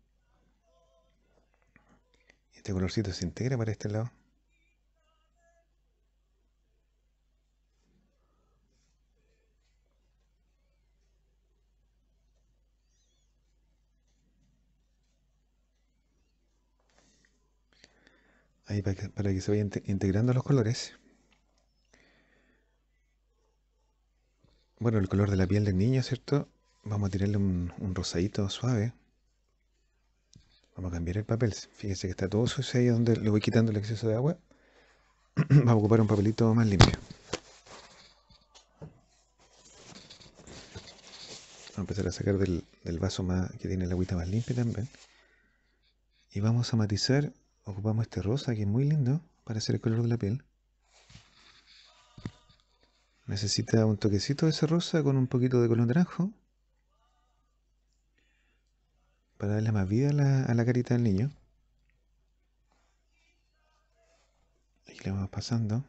Este colorcito se integra para este lado. Ahí para que se vayan integrando los colores. Bueno, el color de la piel del niño, ¿cierto? Vamos a tirarle un, rosadito suave. Vamos a cambiar el papel. Fíjense que está todo sucio ahí donde le voy quitando el exceso de agua. (clears throat) Vamos a ocupar un papelito más limpio. Vamos a empezar a sacar del, vaso más, que tiene la agüita más limpia también. Y vamos a matizar. Ocupamos este rosa que es muy lindo para hacer el color de la piel. Necesita un toquecito de ese rosa con un poquito de color naranjo para darle más vida a la, carita del niño. Y le vamos pasando.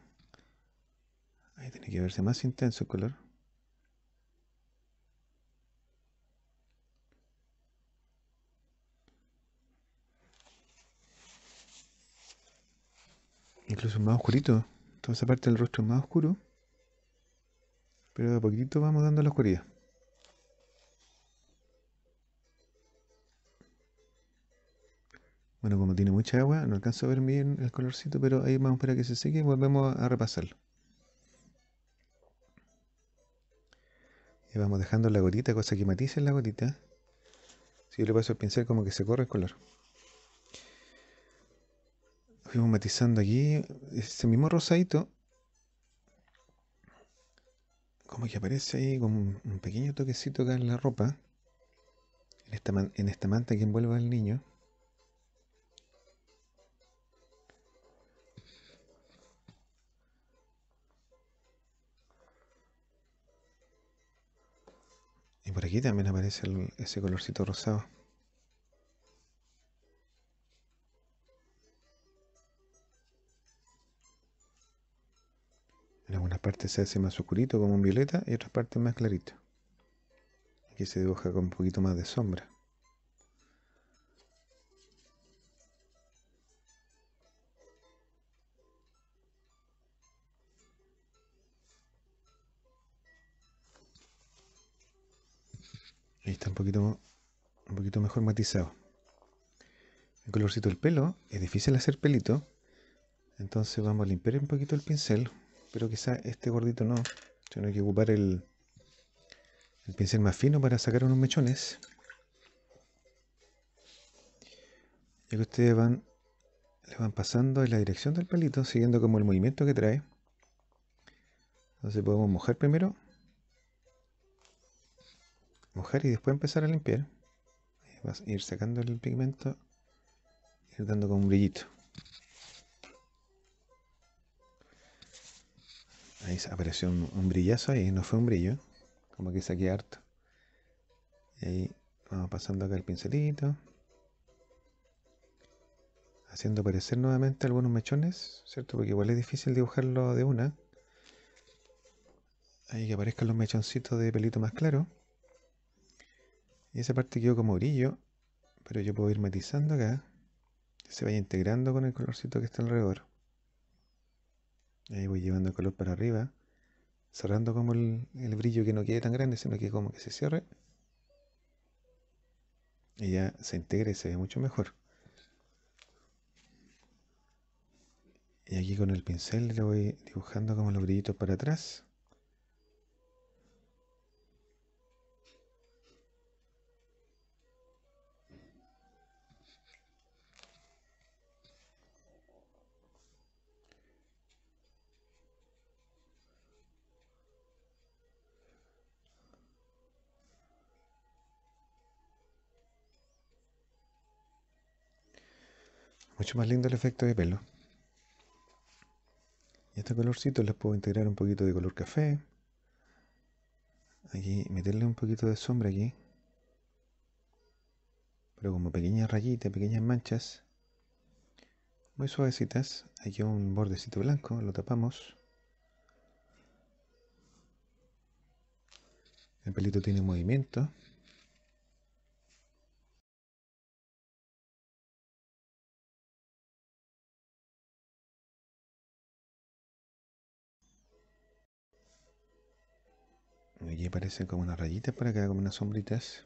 Ahí tiene que verse más intenso el color. Incluso más oscurito. Toda esa parte del rostro es más oscuro. Pero de a poquito vamos dando la oscuridad. Bueno, como tiene mucha agua, no alcanzo a ver bien el colorcito, pero ahí vamos a esperar que se seque y volvemos a repasarlo. Y vamos dejando la gotita, cosa que matice la gotita. Si yo le paso el pincel como que se corre el color. Fuimos matizando aquí ese mismo rosadito. Como que aparece ahí con un pequeño toquecito acá en la ropa. En esta, en esta manta que envuelve al niño. aquí también aparece ese colorcito rosado. En algunas partes se hace más oscurito como un violeta y otras partes más clarito. Aquí se dibuja con un poquito más de sombra. Ahí está un poquito, un poquito mejor matizado. El colorcito del pelo, es difícil hacer pelito. Entonces vamos a limpiar un poquito el pincel. Pero quizá este gordito no. tiene que ocupar el, el pincel más fino para sacar unos mechones. Ya que ustedes van, le van pasando en la dirección del pelito, siguiendo como el movimiento que trae. Entonces podemos mojar primero mojar y después empezar a limpiar. Eh, vas a ir sacando el pigmento, ir dando con un brillito. Ahí apareció un, brillazo ahí, no fue un brillo, como que saqué harto. Y ahí vamos pasando acá el pincelito, haciendo aparecer nuevamente algunos mechones, ¿cierto? Porque igual es difícil dibujarlo de una. Ahí que aparezcan los mechoncitos de pelito más claro. Y esa parte quedó como brillo, pero yo puedo ir matizando acá, que se vaya integrando con el colorcito que está alrededor. Ahí voy llevando el color para arriba, cerrando como el, brillo que no quede tan grande, sino que como que se cierre. Y ya se integra y se ve mucho mejor. Y aquí con el pincel le voy dibujando como los brillitos para atrás. Mucho más lindo el efecto de pelo. Y este colorcito les puedo integrar un poquito de color café. Aquí, meterle un poquito de sombra aquí. Pero como pequeñas rayitas, pequeñas manchas. Muy suavecitas. Aquí un bordecito blanco, lo tapamos. El pelito tiene movimiento. Y parece como unas rayitas para que haga como unas sombritas.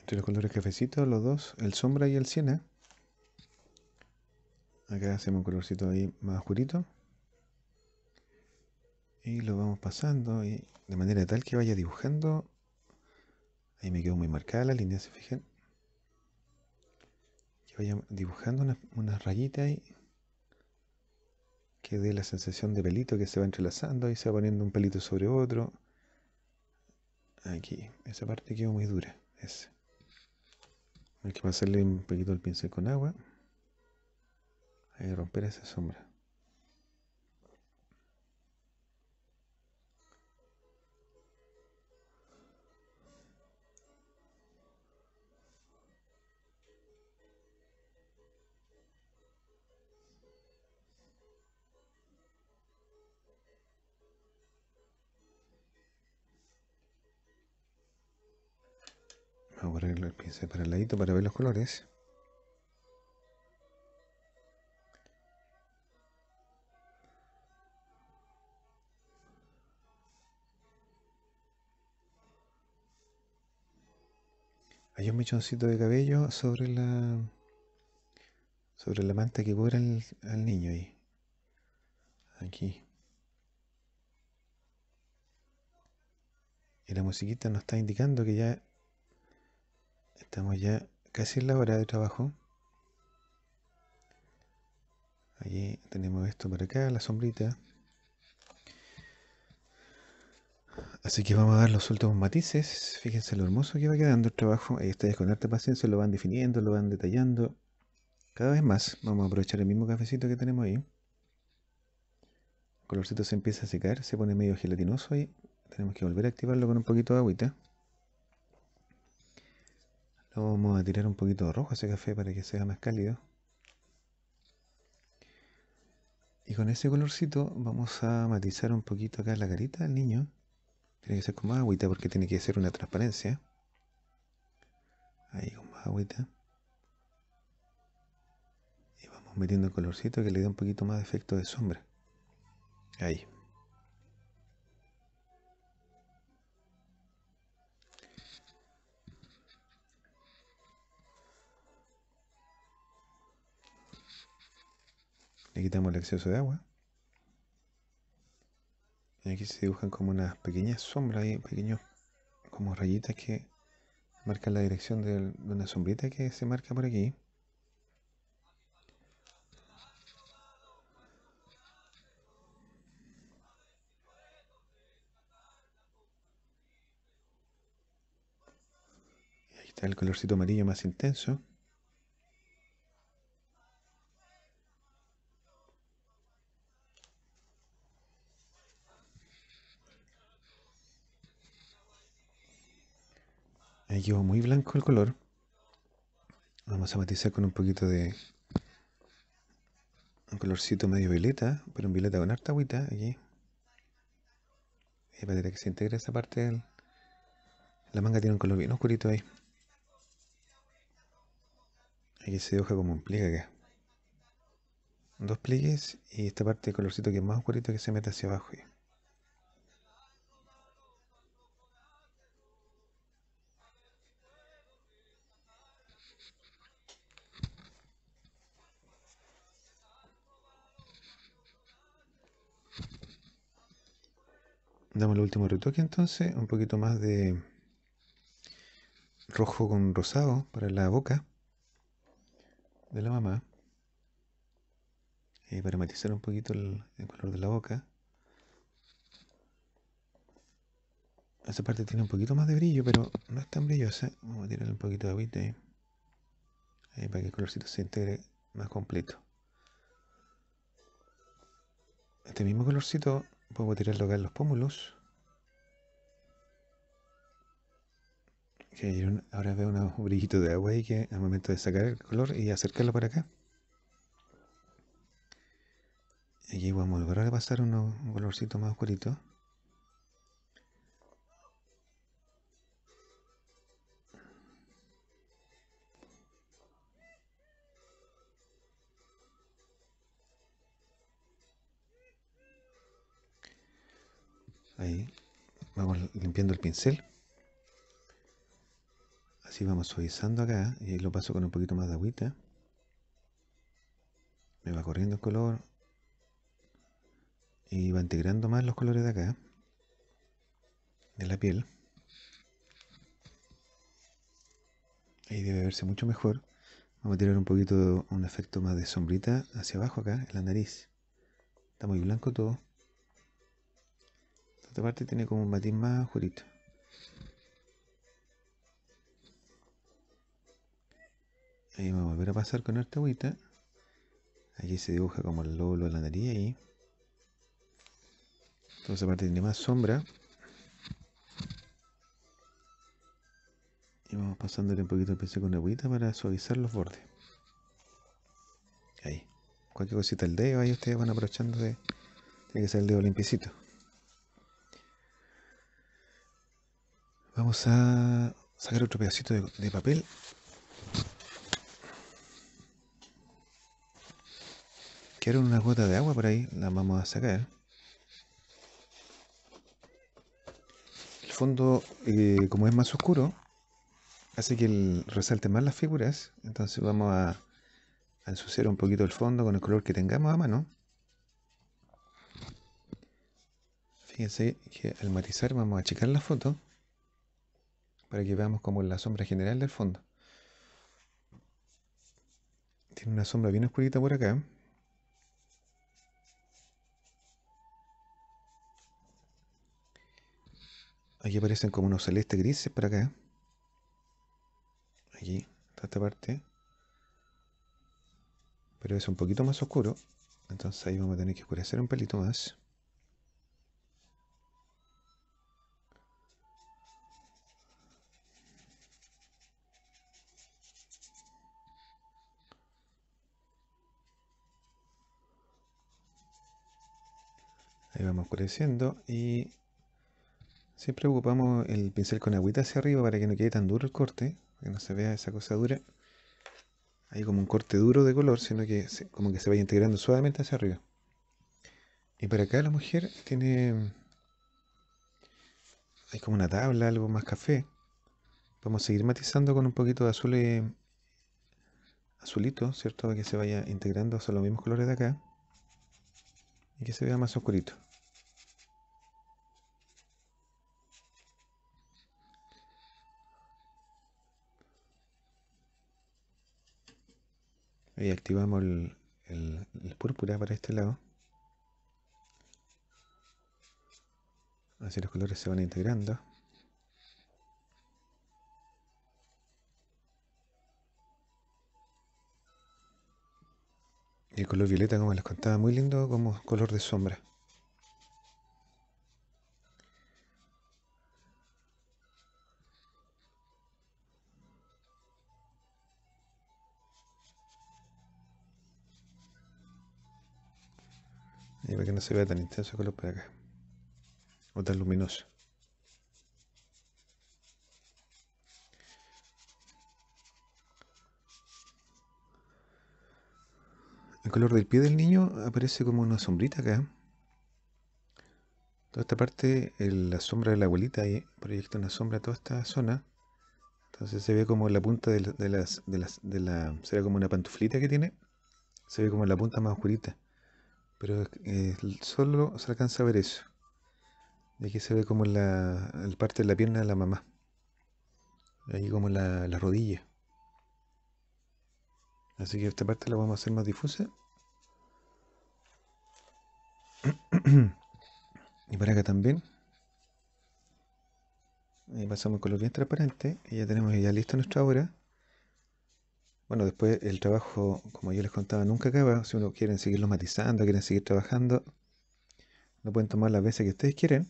entre los colores cafecitos, los dos, el sombra y el siena acá hacemos un colorcito ahí más oscurito y lo vamos pasando y de manera tal que vaya dibujando ahí me quedó muy marcada la línea se fijen, que vaya dibujando unas una rayitas ahí que dé la sensación de pelito que se va entrelazando y se va poniendo un pelito sobre otro aquí esa parte quedó muy dura hay que pasarle un poquito el pincel con agua eh, romper esa sombra. Vamos a el pincel para el ladito para ver los colores. choncito de cabello sobre la sobre la manta que cubre al niño ahí. Aquí. Y la musiquita nos está indicando que ya estamos ya casi en la hora de trabajo. Allí tenemos esto para acá, la sombrita. Así que vamos a dar los últimos matices. Fíjense lo hermoso que va quedando el trabajo. Ahí ustedes con harta paciencia lo van definiendo, lo van detallando. Cada vez más vamos a aprovechar el mismo cafecito que tenemos ahí. El colorcito se empieza a secar, se pone medio gelatinoso ahí, tenemos que volver a activarlo con un poquito de agüita. Lo vamos a tirar un poquito de rojo a ese café para que sea más cálido. Y con ese colorcito vamos a matizar un poquito acá la carita del niño. Tiene que ser con más agüita porque tiene que ser una transparencia. Ahí con más agüita. Y vamos metiendo el colorcito que le dé un poquito más de efecto de sombra. Ahí. Le quitamos el exceso de agua aquí se dibujan como unas pequeñas sombras y pequeños como rayitas que marcan la dirección de una sombrita que se marca por aquí. está el colorcito amarillo más intenso. muy blanco el color. Vamos a matizar con un poquito de un colorcito medio violeta, pero un violeta con harta agüita aquí. Y para que se integre esa parte La manga tiene un color bien oscurito ahí. Aquí se dibuja como un pliegue Dos pliegues y esta parte de colorcito que es más oscurito que se mete hacia abajo. Damos el último retoque entonces, un poquito más de rojo con rosado para la boca de la mamá. Y para matizar un poquito el, color de la boca. Esta parte tiene un poquito más de brillo, pero no es tan brillosa. Vamos a tirarle un poquito de agüita ahí. ahí para que el colorcito se integre más completo. Este mismo colorcito Puedo tirarlo acá en los pómulos. ahora veo unos brillitos de agua y que al momento de sacar el color y acercarlo para acá. Aquí vamos a volver a pasar unos colorcito más oscuritos. vamos limpiando el pincel así vamos suavizando acá y lo paso con un poquito más de agüita me va corriendo el color y va integrando más los colores de acá de la piel ahí debe verse mucho mejor vamos a tirar un poquito un efecto más de sombrita hacia abajo acá en la nariz está muy blanco todo esta parte tiene como un matiz más oscurito. Ahí vamos a volver a pasar con esta agüita. Aquí se dibuja como el lóbulo de la nariz ahí. Entonces esa parte tiene más sombra. Y vamos pasándole un poquito el pincel con la agüita para suavizar los bordes. Ahí. Cualquier cosita el dedo, ahí ustedes van aprovechando de... Tiene que ser el dedo limpiecito Vamos a sacar otro pedacito de, papel. Quedaron unas gotas de agua por ahí, las vamos a sacar. El fondo, eh, como es más oscuro, hace que resalte más las figuras. Entonces vamos a, ensuciar un poquito el fondo con el color que tengamos a mano. Fíjense que al matizar vamos a checar la foto para que veamos como la sombra general del fondo. Tiene una sombra bien oscurita por acá. Aquí aparecen como unos celestes grises por acá. Aquí, esta parte. Pero es un poquito más oscuro. Entonces ahí vamos a tener que oscurecer un pelito más. Ahí vamos oscureciendo y siempre ocupamos el pincel con agüita hacia arriba para que no quede tan duro el corte, que no se vea esa cosa dura. Hay como un corte duro de color, sino que como que se vaya integrando suavemente hacia arriba. Y para acá la mujer tiene... Hay como una tabla, algo más café. Vamos a seguir matizando con un poquito de azul azulito, ¿cierto? Para que se vaya integrando, son los mismos colores de acá. Y que se vea más oscurito. y activamos el, púrpura para este lado. Así los colores se van integrando. Y el color violeta, como les contaba, muy lindo como color de sombra. Y para que no se vea tan intenso el color para acá. O tan luminoso. El color del pie del niño aparece como una sombrita acá. Toda esta parte, la sombra de la abuelita ahí, proyecta una sombra a toda esta zona. Entonces se ve como la punta de, las, de, las, de la... será como una pantuflita que tiene. Se ve como la punta más oscurita pero solo se alcanza a ver eso. aquí se ve como la, parte de la pierna de la mamá. Ahí como la, rodilla. Así que esta parte la vamos a hacer más difusa. (clears throat) y para acá también. Y pasamos con lo bien transparente y ya tenemos ya lista nuestra obra. Bueno, después el trabajo, como yo les contaba, nunca acaba. Si uno quieren seguirlo matizando, quieren seguir trabajando, no pueden tomar las veces que ustedes quieren.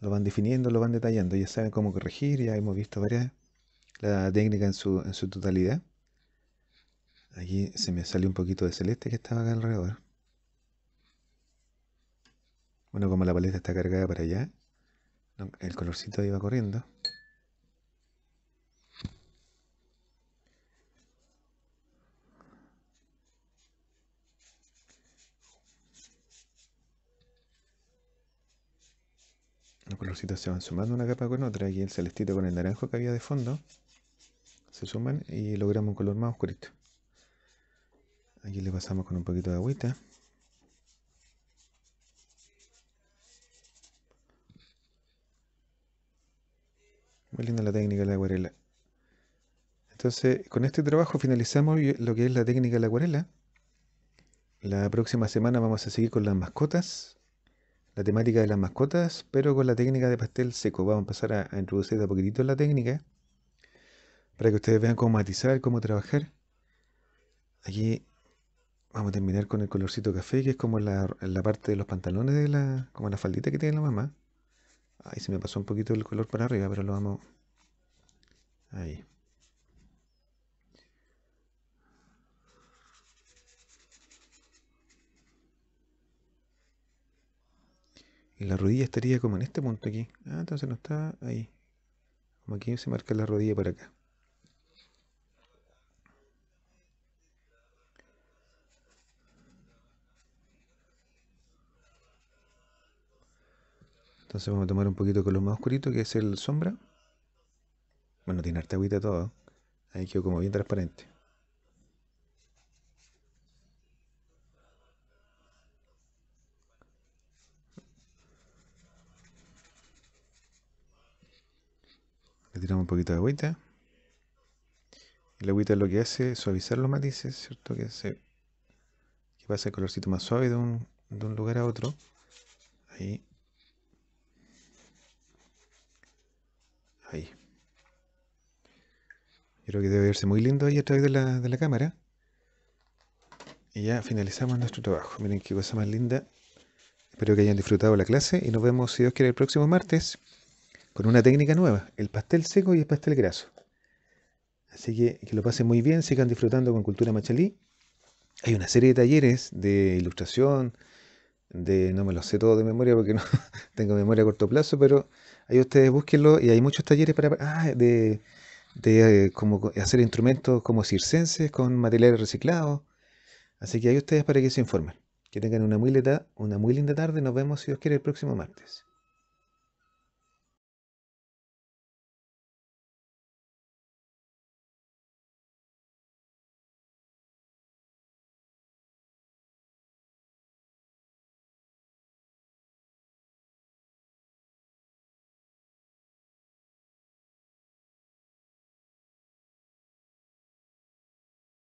Lo van definiendo, lo van detallando. Ya saben cómo corregir, ya hemos visto varias la técnica en su, en su totalidad. Allí se me salió un poquito de celeste que estaba acá alrededor. Bueno, como la paleta está cargada para allá, el colorcito iba corriendo. Los colorcitos se van sumando una capa con otra y el celestito con el naranjo que había de fondo se suman y logramos un color más oscurito. Aquí le pasamos con un poquito de agüita. Muy linda la técnica de la acuarela. Entonces, con este trabajo finalizamos lo que es la técnica de la acuarela. La próxima semana vamos a seguir con las mascotas la temática de las mascotas, pero con la técnica de pastel seco. Vamos a empezar a, introducir de a poquitito la técnica para que ustedes vean cómo matizar, cómo trabajar. Aquí vamos a terminar con el colorcito café, que es como la, parte de los pantalones, de la, como la faldita que tiene la mamá. Ahí se me pasó un poquito el color para arriba, pero lo vamos... Ahí. la rodilla estaría como en este punto aquí. Ah, entonces no está ahí. Como aquí se marca la rodilla para acá. Entonces vamos a tomar un poquito de color más oscurito que es el sombra. Bueno, tiene harta agüita todo. Ahí quedó como bien transparente. Tiramos un poquito de agüita. el agüita lo que hace es suavizar los matices, ¿cierto? Que, se, que pasa el colorcito más suave de un, de un lugar a otro. Ahí. Ahí. creo que debe verse muy lindo ahí a través de la, de la cámara. Y ya finalizamos nuestro trabajo. Miren qué cosa más linda. Espero que hayan disfrutado la clase y nos vemos, si Dios quiere, el próximo martes con una técnica nueva, el pastel seco y el pastel graso. Así que que lo pasen muy bien, sigan disfrutando con Cultura Machalí. Hay una serie de talleres de ilustración, de no me lo sé todo de memoria porque no (laughs) tengo memoria a corto plazo, pero ahí ustedes búsquenlo y hay muchos talleres para ah, de, eh, hacer instrumentos como circenses con materiales reciclados. Así que ahí ustedes para que se informen. Que tengan una muy, una muy linda tarde. Nos vemos si Dios quiere el próximo martes.